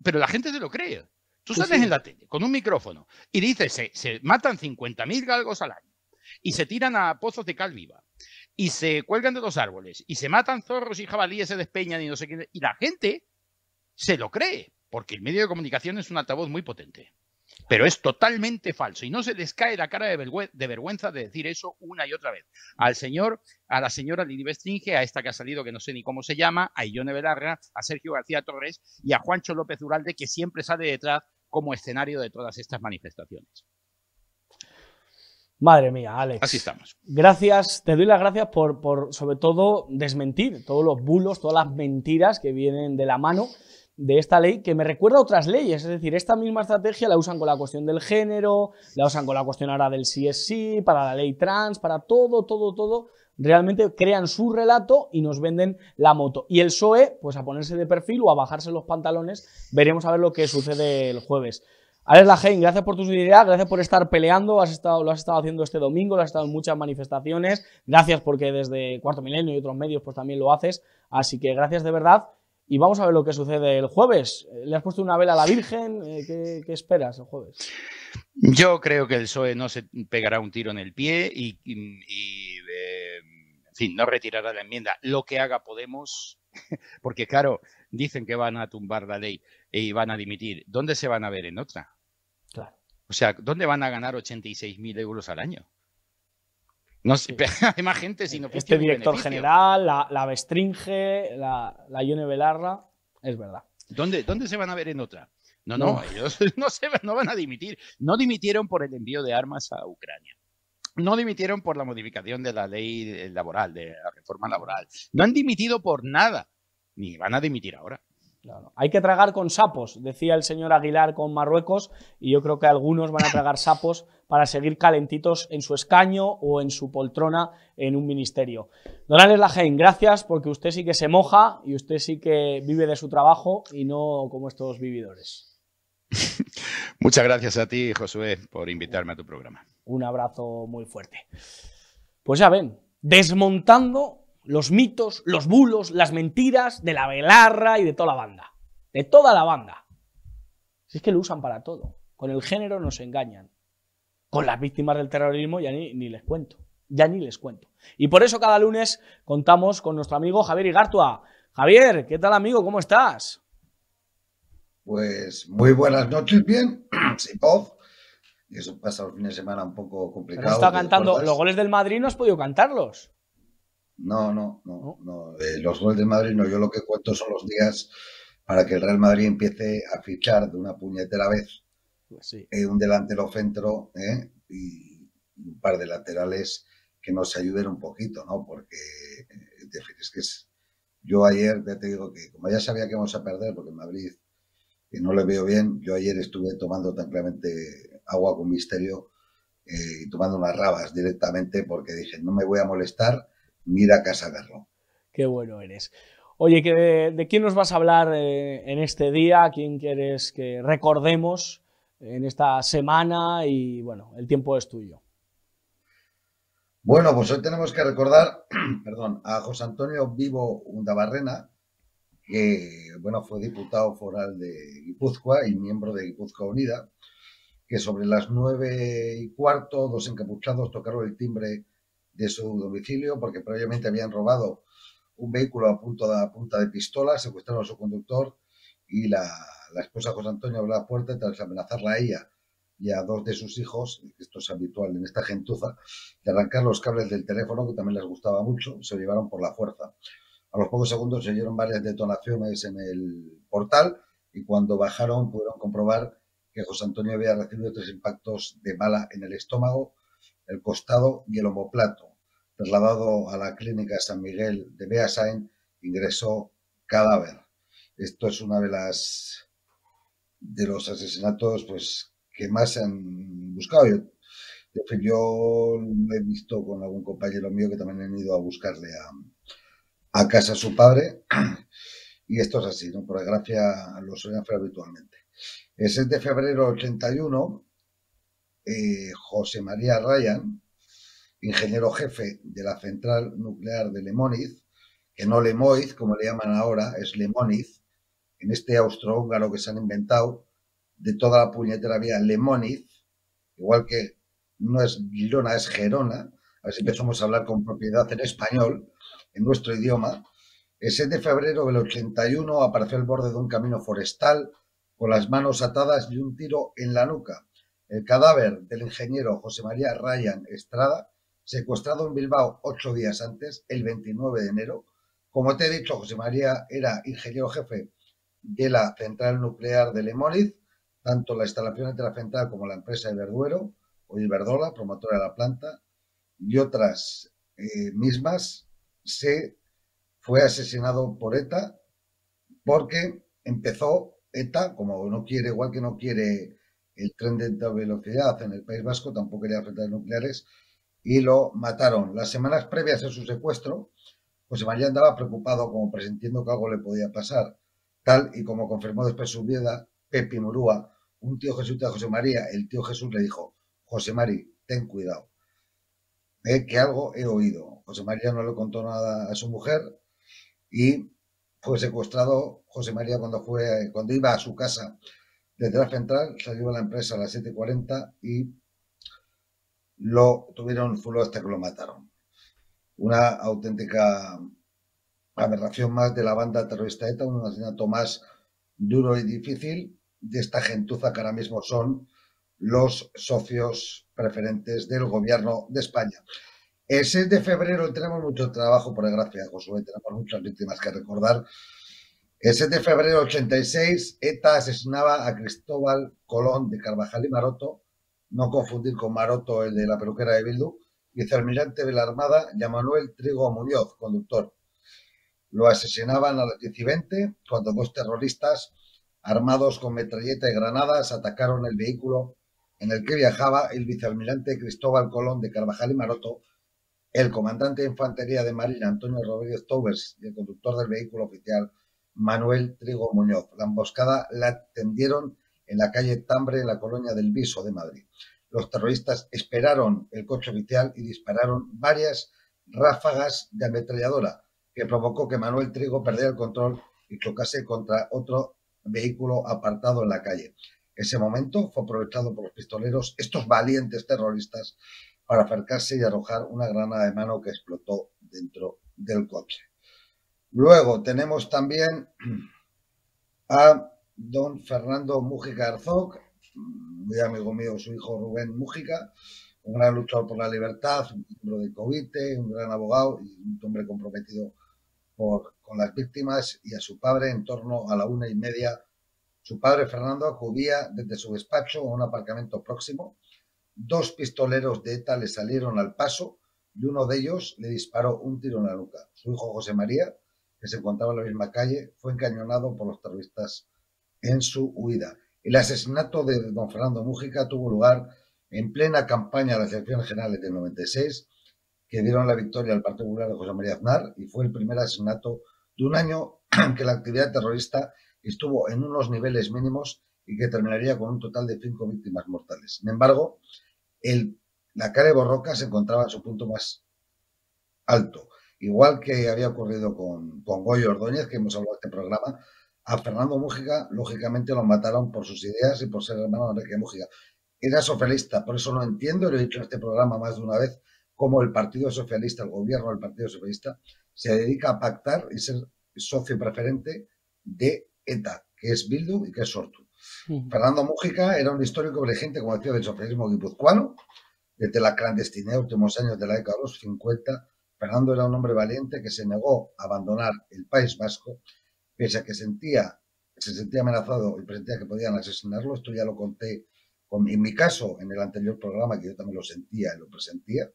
Pero la gente se lo cree. Tú sales en la tele con un micrófono y dices, se, se matan 50.000 galgos al año y se tiran a pozos de cal viva y se cuelgan de los árboles y se matan zorros y jabalíes, se despeñan y no sé qué. Y la gente se lo cree, porque el medio de comunicación es un altavoz muy potente. Pero es totalmente falso y no se les cae la cara de, vergüenza de decir eso una y otra vez. Al señor, a la señora Lili Bestringe, a esta que ha salido que no sé ni cómo se llama, a Ione Velarra, a Sergio García Torres y a Juancho López Uralde, que siempre sale detrás como escenario de todas estas manifestaciones. Madre mía, Alex. Así estamos. Gracias, te doy las gracias por, por sobre todo desmentir todos los bulos, todas las mentiras que vienen de la mano de esta ley que me recuerda a otras leyes, es decir, esta misma estrategia la usan con la cuestión del género, la usan con la cuestión ahora del sí es sí, para la ley trans, para todo, todo, todo, realmente crean su relato y nos venden la moto. Y el PSOE, pues a ponerse de perfil o a bajarse los pantalones, veremos a ver lo que sucede el jueves. Alex Lajein, gracias por tu solidaridad, gracias por estar peleando, has estado, lo has estado haciendo este domingo, lo has estado en muchas manifestaciones, gracias porque desde Cuarto Milenio y otros medios pues también lo haces, así que gracias de verdad y vamos a ver lo que sucede el jueves. ¿Le has puesto una vela a la Virgen? Eh, ¿Qué, esperas el jueves? Yo creo que el PSOE no se pegará un tiro en el pie y, eh, no retirará la enmienda. Lo que haga Podemos, porque claro, dicen que van a tumbar la ley y van a dimitir. ¿Dónde se van a ver en otra? O sea, ¿dónde van a ganar 86.000 euros al año? No, si, hay más gente, sino que. Pues este director general, la, la Bestringe, la, la Ione es verdad. ¿Dónde, ¿Dónde se van a ver en otra? No, no, no, ellos no, se, no van a dimitir. No dimitieron por el envío de armas a Ucrania. No dimitieron por la modificación de la ley laboral, de la reforma laboral. No han dimitido por nada, ni van a dimitir ahora. Hay que tragar con sapos, decía el señor Aguilar con Marruecos, y yo creo que algunos van a tragar sapos para seguir calentitos en su escaño o en su poltrona en un ministerio. Don Alex Lajein, gracias porque usted sí que se moja y usted sí que vive de su trabajo y no como estos vividores. Muchas gracias a ti, Josué, por invitarme a tu programa. Un abrazo muy fuerte. Pues ya ven, desmontando los mitos, los bulos, las mentiras de la velarra y de toda la banda. De toda la banda. Si es que lo usan para todo. Con el género nos engañan. Con las víctimas del terrorismo ya ni, les cuento. Ya ni les cuento. Y por eso cada lunes contamos con nuestro amigo Javier Igartua. Javier, ¿qué tal amigo? ¿Cómo estás? Pues muy buenas noches, bien. Sí, y Eso pasa los fines de semana un poco complicado. Está pues, cantando los goles del Madrid, no has podido cantarlos. No, no, no. no. los goles de Madrid no. Yo lo que cuento son los días para que el Real Madrid empiece a fichar de una puñetera vez pues eh, un delantero centro eh, y un par de laterales que nos ayuden un poquito, ¿no? Porque eh, es que es, yo ayer, ya te digo que como ya sabía que vamos a perder, porque en Madrid no le veo bien, yo ayer estuve tomando tranquilamente agua con misterio y tomando unas rabas directamente porque dije, no me voy a molestar mira Casa de Qué bueno eres. Oye, de, quién nos vas a hablar eh, en este día? ¿Quién quieres que recordemos en esta semana? Y bueno, el tiempo es tuyo. Bueno, pues hoy tenemos que recordar, perdón, a José Antonio Vivo Undabarrena, que bueno, fue diputado foral de Guipúzcoa y miembro de Guipúzcoa Unida, que sobre las nueve y cuarto, dos encapuchados tocaron el timbre de su domicilio porque previamente habían robado un vehículo a, punto de, punta de pistola, secuestraron a su conductor y la, la esposa José Antonio abrió la puerta tras amenazarla a ella y a dos de sus hijos, esto es habitual en esta gentuza, de arrancar los cables del teléfono, que también les gustaba mucho, se lo llevaron por la fuerza. A los pocos segundos se oyeron varias detonaciones en el portal y cuando bajaron pudieron comprobar que José Antonio había recibido tres impactos de bala en el estómago, el costado y el omoplato. Trasladado a la clínica San Miguel de Beasain, ingresó cadáver. Esto es una de las de los asesinatos pues que más se han buscado. Yo, yo he visto con algún compañero mío que también han ido a buscarle a, casa a su padre. Y esto es así, ¿no? Por desgracia lo suelen hacer habitualmente. El 6 de febrero de 81 eh, José María Ryan, ingeniero jefe de la central nuclear de Lemóniz, que no Lemoiz, como le llaman ahora, es Lemóniz, en este austrohúngaro que se han inventado, de toda la puñetera vida, Lemóniz, igual que no es Girona, es Gerona, a ver si empezamos a hablar con propiedad en español, en nuestro idioma. El 7 de febrero del 81 apareció al borde de un camino forestal con las manos atadas y un tiro en la nuca. El cadáver del ingeniero José María Ryan Estrada, secuestrado en Bilbao ocho días antes, el 29 de enero. Como te he dicho, José María era ingeniero jefe de la central nuclear de Lemóniz, tanto la instalación de la central como la empresa de Verduero, o Iberdola, promotora de la planta, y otras eh, mismas, se fue asesinado por ETA porque empezó ETA, como no quiere, igual que no quiere el tren de alta velocidad en el País Vasco, tampoco quería afectar nucleares, y lo mataron. Las semanas previas a su secuestro, José María andaba preocupado como presintiendo que algo le podía pasar, tal y como confirmó después su vida Pepi Murúa, un tío jesuita de José María, el tío Jesús le dijo, José María, ten cuidado, ve eh, que algo he oído. José María no le contó nada a su mujer y fue secuestrado José María cuando, fue, cuando iba a su casa desde la central salió a la empresa a las 7.40 y lo tuvieron fulo hasta que lo mataron. Una auténtica aberración más de la banda terrorista ETA, un asesinato más duro y difícil de esta gentuza que ahora mismo son los socios preferentes del gobierno de España. El 6 de febrero tenemos mucho trabajo, por desgracia, Josué, tenemos muchas víctimas que recordar. El 7 de febrero de 86, ETA asesinaba a Cristóbal Colón de Carvajal y Maroto, no confundir con Maroto, el de la peluquera de Bildu, vicealmirante de la Armada, y Manuel Trigo Muñoz, conductor. Lo asesinaban a las 10 y 20 cuando dos terroristas armados con metralleta y granadas atacaron el vehículo en el que viajaba el vicealmirante Cristóbal Colón de Carvajal y Maroto, el comandante de infantería de Marina Antonio Rodríguez Towers y el conductor del vehículo oficial Manuel Trigo Muñoz. La emboscada la tendieron en la calle Tambre, en la colonia del Viso de Madrid. Los terroristas esperaron el coche oficial y dispararon varias ráfagas de ametralladora que provocó que Manuel Trigo perdiera el control y chocase contra otro vehículo apartado en la calle. Ese momento fue aprovechado por los pistoleros, estos valientes terroristas, para acercarse y arrojar una granada de mano que explotó dentro del coche. Luego tenemos también a don Fernando Mújica Arzoc, muy amigo mío, su hijo Rubén Mújica, un gran luchador por la libertad, un miembro del covite, un gran abogado y un hombre comprometido con las víctimas y a su padre en torno a la una y media. Su padre Fernando acudía desde su despacho a un aparcamiento próximo. Dos pistoleros de ETA le salieron al paso y uno de ellos le disparó un tiro en la nuca. Su hijo José María que se encontraba en la misma calle, fue encañonado por los terroristas en su huida. El asesinato de don Fernando Mújica tuvo lugar en plena campaña de las elecciones generales del 96, que dieron la victoria al Partido Popular de José María Aznar, y fue el primer asesinato de un año en que la actividad terrorista estuvo en unos niveles mínimos y que terminaría con un total de cinco víctimas mortales. Sin embargo, la cara de Borroca se encontraba en su punto más alto. Igual que había ocurrido con, Goyo Ordóñez, que hemos hablado en este programa, a Fernando Mújica, lógicamente, lo mataron por sus ideas y por ser hermano de Enrique Mújica. Era socialista, por eso no entiendo, lo he dicho en este programa más de una vez, cómo el Partido Socialista, el gobierno del Partido Socialista, se dedica a pactar y ser socio preferente de ETA, que es Bildu y que es Sortu. Fernando Mújica era un histórico vigente, como decía, del socialismo guipuzcoano, desde la clandestinidad últimos años de la década de los 50 Fernando era un hombre valiente que se negó a abandonar el País Vasco, pese a que sentía, se sentía amenazado y presentía que podían asesinarlo. Esto ya lo conté en mi caso en el anterior programa, que yo también lo sentía y lo presentía.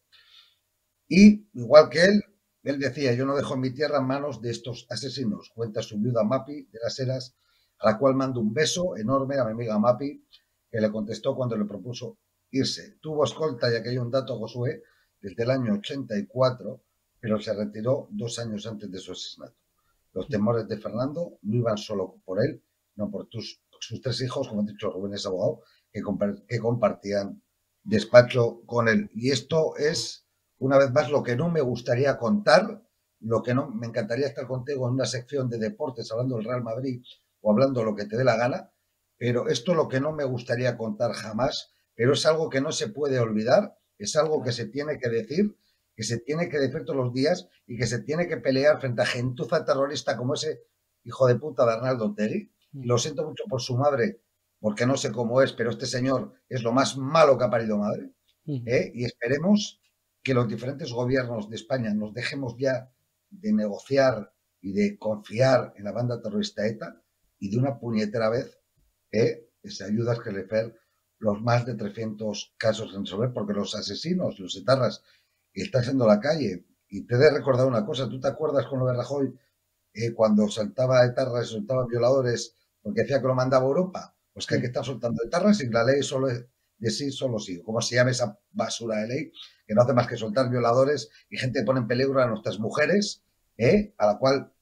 Y igual que él, él decía, yo no dejo mi tierra en manos de estos asesinos, cuenta su viuda Mapi de las Heras, a la cual mando un beso enorme a mi amiga Mapi, que le contestó cuando le propuso irse. Tuvo escolta, ya que hay un dato, Josué, desde el año 84, pero se retiró dos años antes de su asesinato. Los temores de Fernando no iban solo por él, no por sus tres hijos, como ha dicho los jóvenes abogados, que, compartían despacho con él. Y esto es, una vez más, lo que no me gustaría contar, lo que no me encantaría estar contigo en una sección de deportes hablando del Real Madrid o hablando lo que te dé la gana, pero esto lo que no me gustaría contar jamás, pero es algo que no se puede olvidar, es algo que se tiene que decir que se tiene que defender todos los días y que se tiene que pelear frente a gentuza terrorista como ese hijo de puta de Arnaldo Terry. Mm. Lo siento mucho por su madre, porque no sé cómo es, pero este señor es lo más malo que ha parido madre. Mm. ¿eh? Y esperemos que los diferentes gobiernos de España nos dejemos ya de negociar y de confiar en la banda terrorista ETA y de una puñetera vez ¿eh? se ayuda a esclarecer los más de 300 casos en resolver, porque los asesinos, los etarras y está siendo la calle. Y te he recordado recordar una cosa, ¿tú te acuerdas con lo de Rajoy eh, cuando saltaba etarras y soltaba violadores porque decía que lo mandaba Europa? Pues que hay que estar soltando etarras y la ley solo es de sí, solo sí. ¿Cómo se llama esa basura de ley? Que no hace más que soltar violadores y gente que pone en peligro a nuestras mujeres, ¿eh? a la cual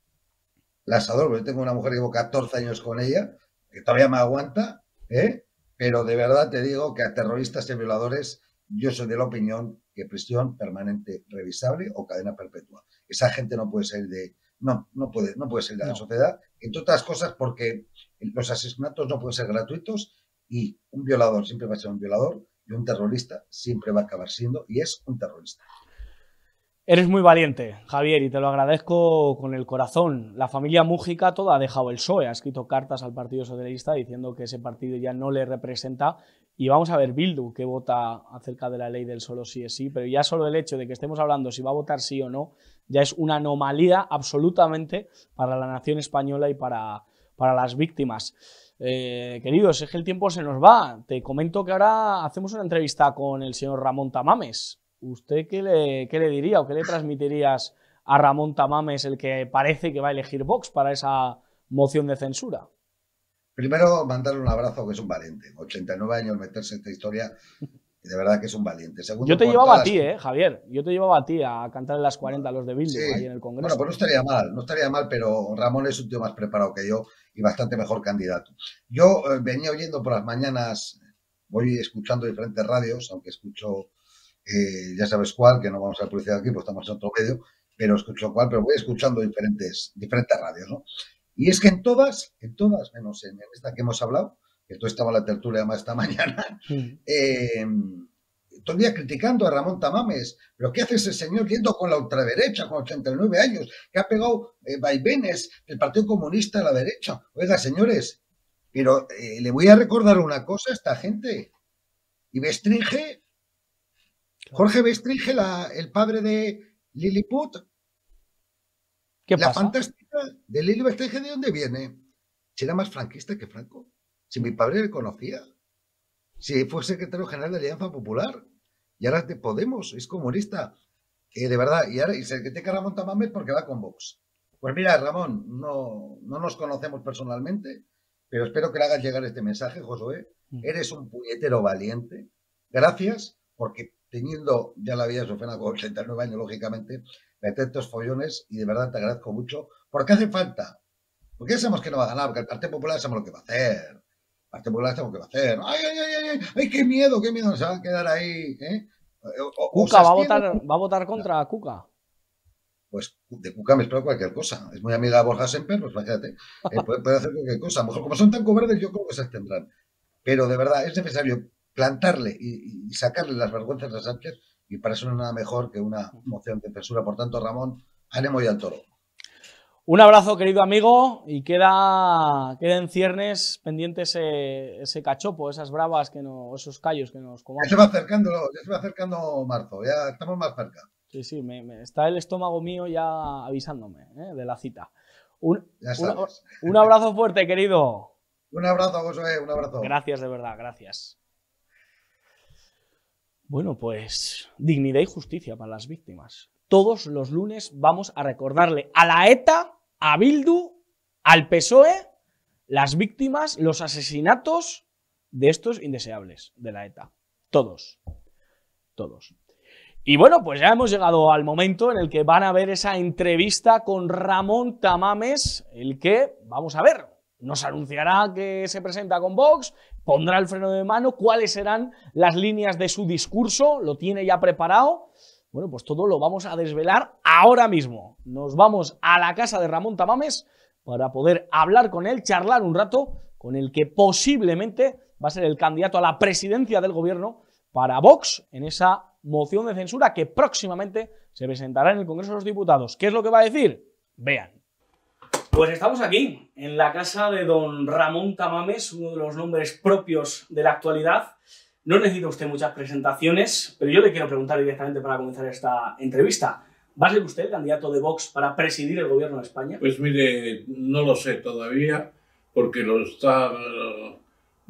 las adoro. Yo tengo una mujer que llevo 14 años con ella, que todavía me aguanta, ¿eh? pero de verdad te digo que a terroristas y violadores yo soy de la opinión que prisión permanente revisable o cadena perpetua. Esa gente no puede salir de, no, no puede, no puede de la sociedad, entre otras cosas porque los asesinatos no pueden ser gratuitos y un violador siempre va a ser un violador y un terrorista siempre va a acabar siendo y es un terrorista. Eres muy valiente, Javier, y te lo agradezco con el corazón. La familia Mújica toda ha dejado el PSOE, ha escrito cartas al Partido Socialista diciendo que ese partido ya no le representa y vamos a ver Bildu, que vota acerca de la ley del solo sí es sí, pero ya solo el hecho de que estemos hablando si va a votar sí o no, ya es una anomalía absolutamente para la nación española y para, para las víctimas. Eh, queridos, es que el tiempo se nos va. Te comento que ahora hacemos una entrevista con el señor Ramón Tamames. ¿Usted qué le, qué le diría o qué le transmitirías a Ramón Tamames, el que parece que va a elegir Vox para esa moción de censura? Primero, mandarle un abrazo, que es un valiente. 89 años meterse en esta historia, de verdad que es un valiente. yo te llevaba a ti, ¿eh, Javier. Yo te llevaba a ti a cantar en las 40 los de Bildu ahí en el Congreso. Bueno, pues no estaría mal, no estaría mal, pero Ramón es un tío más preparado que yo y bastante mejor candidato. Yo eh, venía oyendo por las mañanas, voy escuchando diferentes radios, aunque escucho, eh, ya sabes cuál, que no vamos a publicidad aquí, pues estamos en otro medio, pero escucho cuál, pero voy escuchando diferentes, diferentes radios, ¿no? Y es que en todas, en todas, menos en esta que hemos hablado, que tú estaba la tertulia más esta mañana, em, todo el día criticando a Ramón Tamames. Pero ¿qué hace ese señor yendo con la ultraderecha, con 89 años, que ha pegado eh, vaivenes del Partido Comunista a la derecha? Oiga, señores, pero eh, le voy a recordar una cosa a esta gente. Y Bestringe, Jorge Bestringe, la, el padre de Lilliput, la fantástica de Lili ¿de dónde viene? Si era más franquista que Franco. Si mi padre le conocía. Si fue secretario general de Alianza Popular. Y ahora de Podemos, es comunista. de verdad, y ahora y te Ramón porque va con Vox. Pues mira, Ramón, no, no nos conocemos personalmente, pero espero que le hagas llegar este mensaje, Josué. Mm. Eres un puñetero valiente. Gracias, porque teniendo ya la vida de Sofena con 89 años, lógicamente, estos follones y de verdad te agradezco mucho porque hace falta. Porque sabemos que no va a ganar, porque el Partido Popular sabemos lo que va a hacer. El Partido Popular sabemos lo que va a hacer. ¡Ay, ay, ay! ¡Ay, ay qué miedo, qué miedo! Se va a quedar ahí. ¿eh? Cuca, va a, votar, va a votar contra Cuca. Pues de Cuca me espero cualquier cosa. Es muy amiga de Borja Semper, pues fíjate. Eh, puede, hacer cualquier cosa. A lo mejor como son tan cobardes, yo creo que se tendrán. Pero de verdad es necesario plantarle y, y sacarle las vergüenzas a Sánchez y para eso no es nada mejor que una moción de censura. Por tanto, Ramón, ánimo y al toro. Un abrazo, querido amigo, y queda, en ciernes pendiente ese, cachopo, esas bravas, que no, esos callos que nos comamos. Ya se va acercando, ya se va acercando marzo, ya estamos más cerca. Sí, sí, está el estómago mío ya avisándome ¿eh? de la cita. Un, un, un abrazo fuerte, querido. Un abrazo, José, un abrazo. Gracias, de verdad, gracias. Bueno, pues dignidad y justicia para las víctimas. Todos los lunes vamos a recordarle a la ETA, a Bildu, al PSOE, las víctimas, los asesinatos de estos indeseables de la ETA. Todos. Todos. Y bueno, pues ya hemos llegado al momento en el que van a ver esa entrevista con Ramón Tamames, el que, vamos a ver, nos anunciará que se presenta con Vox, pondrá el freno de mano, cuáles serán las líneas de su discurso, lo tiene ya preparado. Bueno, pues todo lo vamos a desvelar ahora mismo. Nos vamos a la casa de Ramón Tamames para poder hablar con él, charlar un rato con el que posiblemente va a ser el candidato a la presidencia del gobierno para Vox en esa moción de censura que próximamente se presentará en el Congreso de los Diputados. ¿Qué es lo que va a decir? Vean. Pues estamos aquí, en la casa de don Ramón Tamames, uno de los nombres propios de la actualidad. No necesita usted muchas presentaciones, pero yo le quiero preguntar directamente para comenzar esta entrevista. ¿Va a ser usted candidato de Vox para presidir el gobierno de España? Pues mire, no lo sé todavía, porque lo está,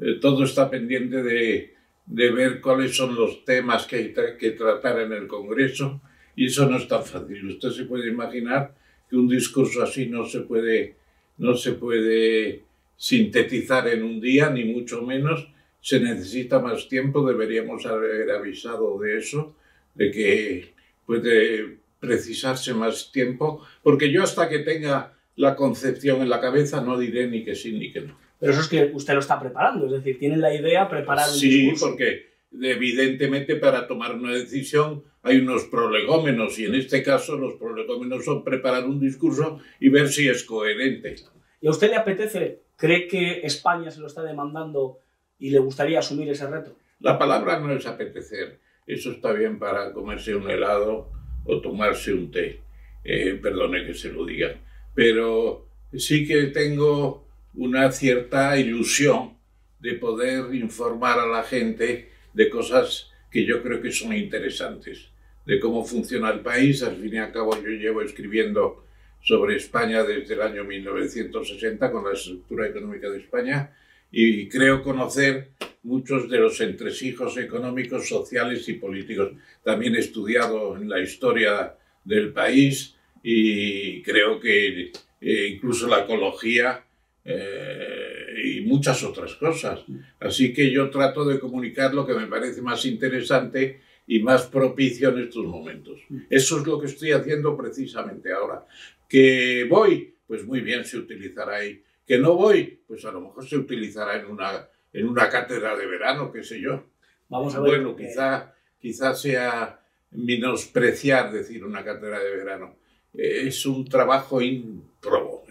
eh, todo está pendiente de, de ver cuáles son los temas que hay que tratar en el Congreso, y eso no es tan fácil. Usted se puede imaginar un discurso así no se puede, no se puede sintetizar en un día, ni mucho menos. Se necesita más tiempo, deberíamos haber avisado de eso, de que puede precisarse más tiempo, porque yo hasta que tenga la concepción en la cabeza no diré ni que sí ni que no. Pero eso es que usted lo está preparando, es decir, tiene la idea preparada. Sí, porque evidentemente para tomar una decisión hay unos prolegómenos y en este caso los prolegómenos son preparar un discurso y ver si es coherente. ¿Y a usted le apetece? ¿Cree que España se lo está demandando y le gustaría asumir ese reto? La palabra no es apetecer. Eso está bien para comerse un helado o tomarse un té. Eh, perdone que se lo diga. Pero sí que tengo una cierta ilusión de poder informar a la gente de cosas que yo creo que son interesantes, de cómo funciona el país. Al fin y al cabo yo llevo escribiendo sobre España desde el año 1960 con la estructura económica de España y creo conocer muchos de los entresijos económicos, sociales y políticos. También he estudiado en la historia del país y creo que eh, incluso la ecología eh, y muchas otras cosas. Mm. Así que yo trato de comunicar lo que me parece más interesante y más propicio en estos momentos. Mm. Eso es lo que estoy haciendo precisamente ahora. Que voy, pues muy bien se utilizará ahí. Que no voy, pues a lo mejor se utilizará en una, en una cátedra de verano, qué sé yo. Vamos a ver. Bueno, quizá, quizá sea menospreciar decir una cátedra de verano. Es un trabajo ímprobo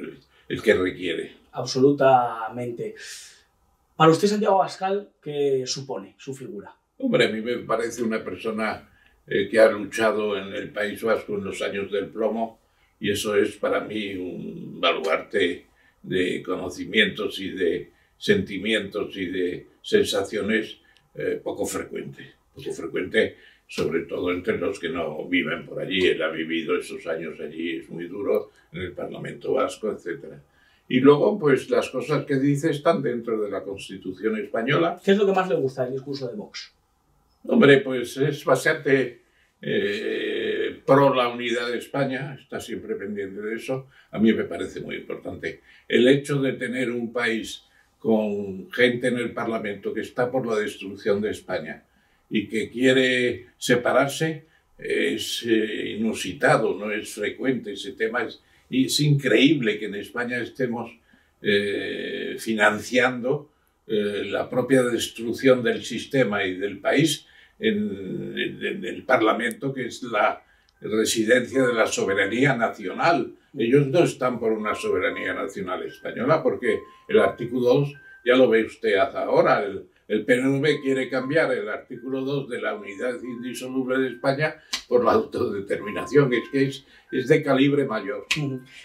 el que requiere absolutamente. Para usted, Santiago Pascal, ¿qué supone su figura? Hombre, a mí me parece una persona eh, que ha luchado en el País Vasco en los años del plomo y eso es para mí un baluarte de conocimientos y de sentimientos y de sensaciones eh, poco frecuente. Poco frecuente, sobre todo entre los que no viven por allí. Él ha vivido esos años allí, es muy duro, en el Parlamento Vasco, etcétera. Y luego, pues las cosas que dice están dentro de la Constitución española. ¿Qué es lo que más le gusta del discurso de Vox? Hombre, pues es bastante eh, pro la unidad de España, está siempre pendiente de eso. A mí me parece muy importante. El hecho de tener un país con gente en el Parlamento que está por la destrucción de España y que quiere separarse es eh, inusitado, no es frecuente. Ese tema y es increíble que en España estemos eh, financiando eh, la propia destrucción del sistema y del país en, el Parlamento, que es la residencia de la soberanía nacional. Ellos no están por una soberanía nacional española, porque el artículo 2, ya lo ve usted hasta ahora, el PNV quiere cambiar el artículo 2 de la unidad indisoluble de España por la autodeterminación, es que es, es de calibre mayor.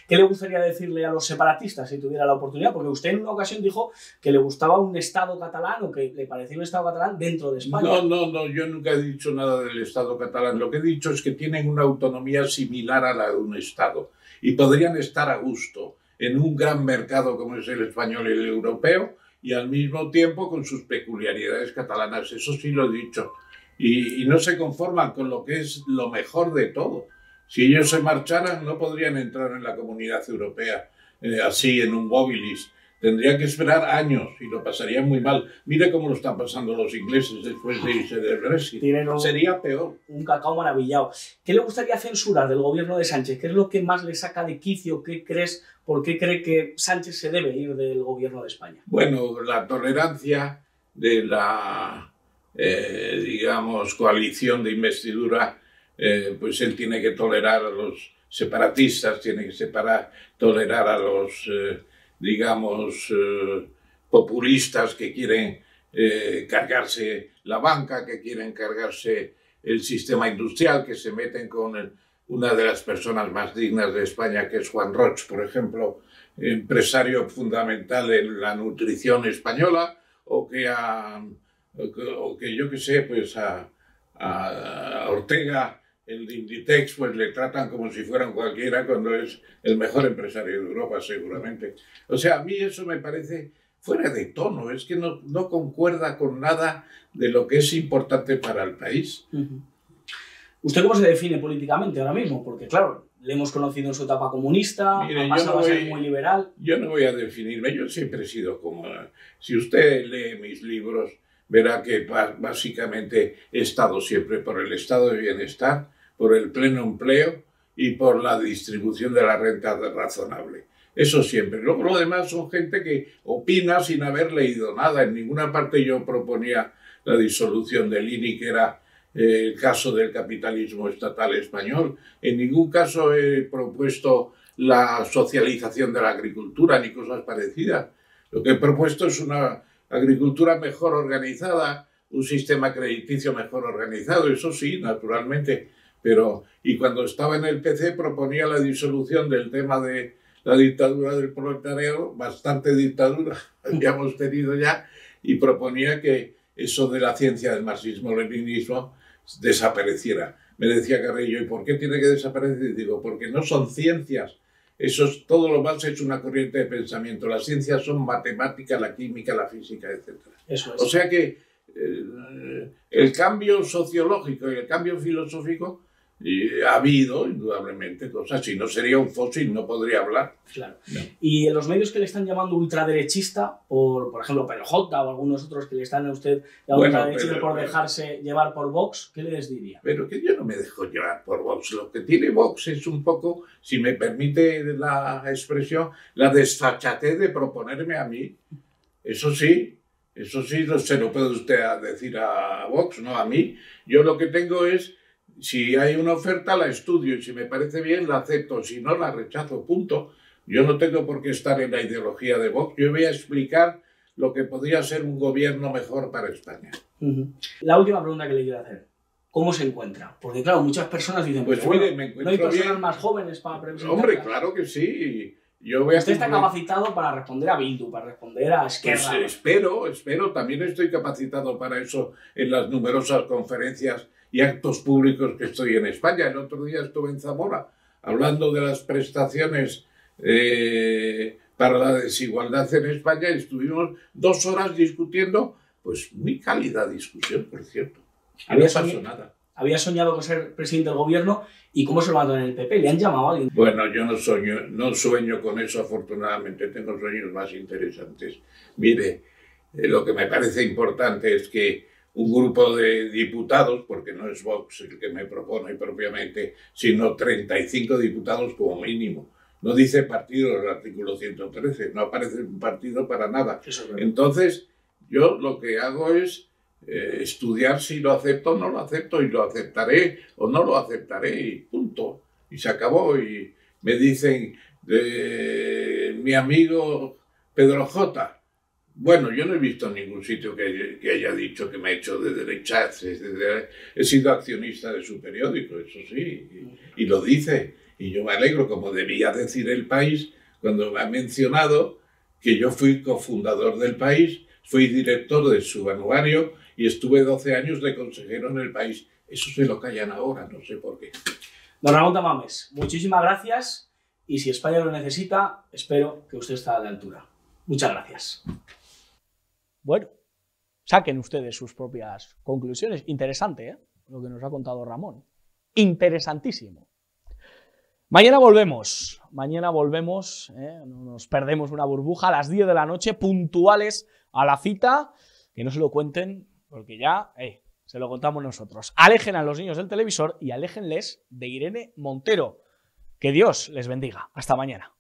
¿Qué le gustaría decirle a los separatistas si tuviera la oportunidad? Porque usted en una ocasión dijo que le gustaba un Estado catalán o que le parecía un Estado catalán dentro de España. No, no, no, yo nunca he dicho nada del Estado catalán. Lo que he dicho es que tienen una autonomía similar a la de un Estado y podrían estar a gusto en un gran mercado como es el español y el europeo y al mismo tiempo con sus peculiaridades catalanas. Eso sí lo he dicho. Y, no se conforman con lo que es lo mejor de todo. Si ellos se marcharan, no podrían entrar en la comunidad europea eh, así en un móvilis. Tendría que esperar años y lo pasaría muy mal. Mira cómo lo están pasando los ingleses después de irse del Brexit. Sería peor. Un cacao maravillado. ¿Qué le gustaría censurar del gobierno de Sánchez? ¿Qué es lo que más le saca de quicio? ¿Qué crees? ¿Por qué cree que Sánchez se debe ir del gobierno de España? Bueno, la tolerancia de la, eh, digamos, coalición de investidura, eh, pues él tiene que tolerar a los separatistas, tiene que separar, tolerar a los... Eh, digamos, eh, populistas que quieren eh, cargarse la banca, que quieren cargarse el sistema industrial, que se meten con una de las personas más dignas de España, que es Juan Roch, por ejemplo, empresario fundamental en la nutrición española, o que, a, que yo qué sé, pues a, a Ortega el Inditex pues le tratan como si fueran cualquiera cuando es el mejor empresario de Europa seguramente. O sea, a mí eso me parece fuera de tono, es que no, no concuerda con nada de lo que es importante para el país. ¿Usted cómo se define políticamente ahora mismo? Porque claro, le hemos conocido en su etapa comunista, Mire, ha a ser muy liberal. Yo no voy a definirme, yo siempre he sido como... Si usted lee mis libros, verá que básicamente he estado siempre por el estado de bienestar, por el pleno empleo y por la distribución de la renta razonable. Eso siempre. Luego lo demás son gente que opina sin haber leído nada. En ninguna parte yo proponía la disolución del INI, que era eh, el caso del capitalismo estatal español. En ningún caso he propuesto la socialización de la agricultura ni cosas parecidas. Lo que he propuesto es una agricultura mejor organizada, un sistema crediticio mejor organizado, eso sí, naturalmente, y cuando estaba en el PC proponía la disolución del tema de la dictadura del proletariado, bastante dictadura habíamos tenido ya, y proponía que eso de la ciencia del marxismo-leninismo desapareciera. Me decía Carrillo, ¿y por qué tiene que desaparecer? Digo, porque no son ciencias, eso es, todo lo más es una corriente de pensamiento. Las ciencias son matemática, la química, la física, etc. O sea que eh, el cambio sociológico y el cambio filosófico y ha habido, indudablemente, cosas. Si no sería un fósil, no podría hablar. Claro. Y en los medios que le están llamando ultraderechista, por, por ejemplo, Perojota o algunos otros que le están a usted por dejarse llevar por Vox, ¿qué les diría? Pero que yo no me dejo llevar por Vox. Lo que tiene Vox es un poco, si me permite la expresión, la desfachatez de proponerme a mí. Eso sí, eso sí, no se lo puede usted decir a Vox, no a mí. Yo lo que tengo es si hay una oferta la estudio y si me parece bien la acepto, si no la rechazo, punto. Yo no tengo por qué estar en la ideología de Vox, yo voy a explicar lo que podría ser un gobierno mejor para España. La última pregunta que le quiero hacer. ¿Cómo se encuentra? Porque claro, muchas personas dicen, pues mire, me encuentro no hay personas más jóvenes para presentar. Hombre, claro que sí. Yo voy Usted está capacitado para responder a Bildu, para responder a Esquerra. Pues, eh, espero, espero. También estoy capacitado para eso en las numerosas conferencias y actos públicos que estoy en España. El otro día estuve en Zamora hablando de las prestaciones eh, para la desigualdad en España y estuvimos dos horas discutiendo, pues muy cálida discusión, por cierto. No pasó nada había soñado con ser presidente del gobierno y cómo se lo mandó en el PP. ¿Le han llamado a alguien? Bueno, yo no sueño, no sueño con eso, afortunadamente. Tengo sueños más interesantes. Mire, eh, lo que me parece importante es que un grupo de diputados, porque no es Vox el que me propone propiamente, sino 35 diputados como mínimo. No dice partido el artículo 113, no aparece un partido para nada. Entonces, yo lo que hago es eh, estudiar si lo acepto o no lo acepto, y lo aceptaré o no lo aceptaré, y punto. Y se acabó. Y me dicen, de eh, mi amigo Pedro J bueno, yo no he visto en ningún sitio que, haya dicho que me ha hecho de derechaz, he sido accionista de su periódico, eso sí, y, lo dice. Y yo me alegro, como debía decir el país, cuando me ha mencionado que yo fui cofundador del país, fui director de su anuario y estuve 12 años de consejero en el país. Eso se lo callan ahora, no sé por qué. Don Ramón Tamames, muchísimas gracias y si España lo necesita, espero que usted está a la altura. Muchas gracias. Bueno, saquen ustedes sus propias conclusiones. Interesante, ¿eh? Lo que nos ha contado Ramón. Interesantísimo. Mañana volvemos, mañana volvemos, ¿eh? nos perdemos una burbuja a las 10 de la noche, puntuales a la cita, que no se lo cuenten, porque ya eh, se lo contamos nosotros. Alejen a los niños del televisor y aléjenles de Irene Montero. Que Dios les bendiga. Hasta mañana.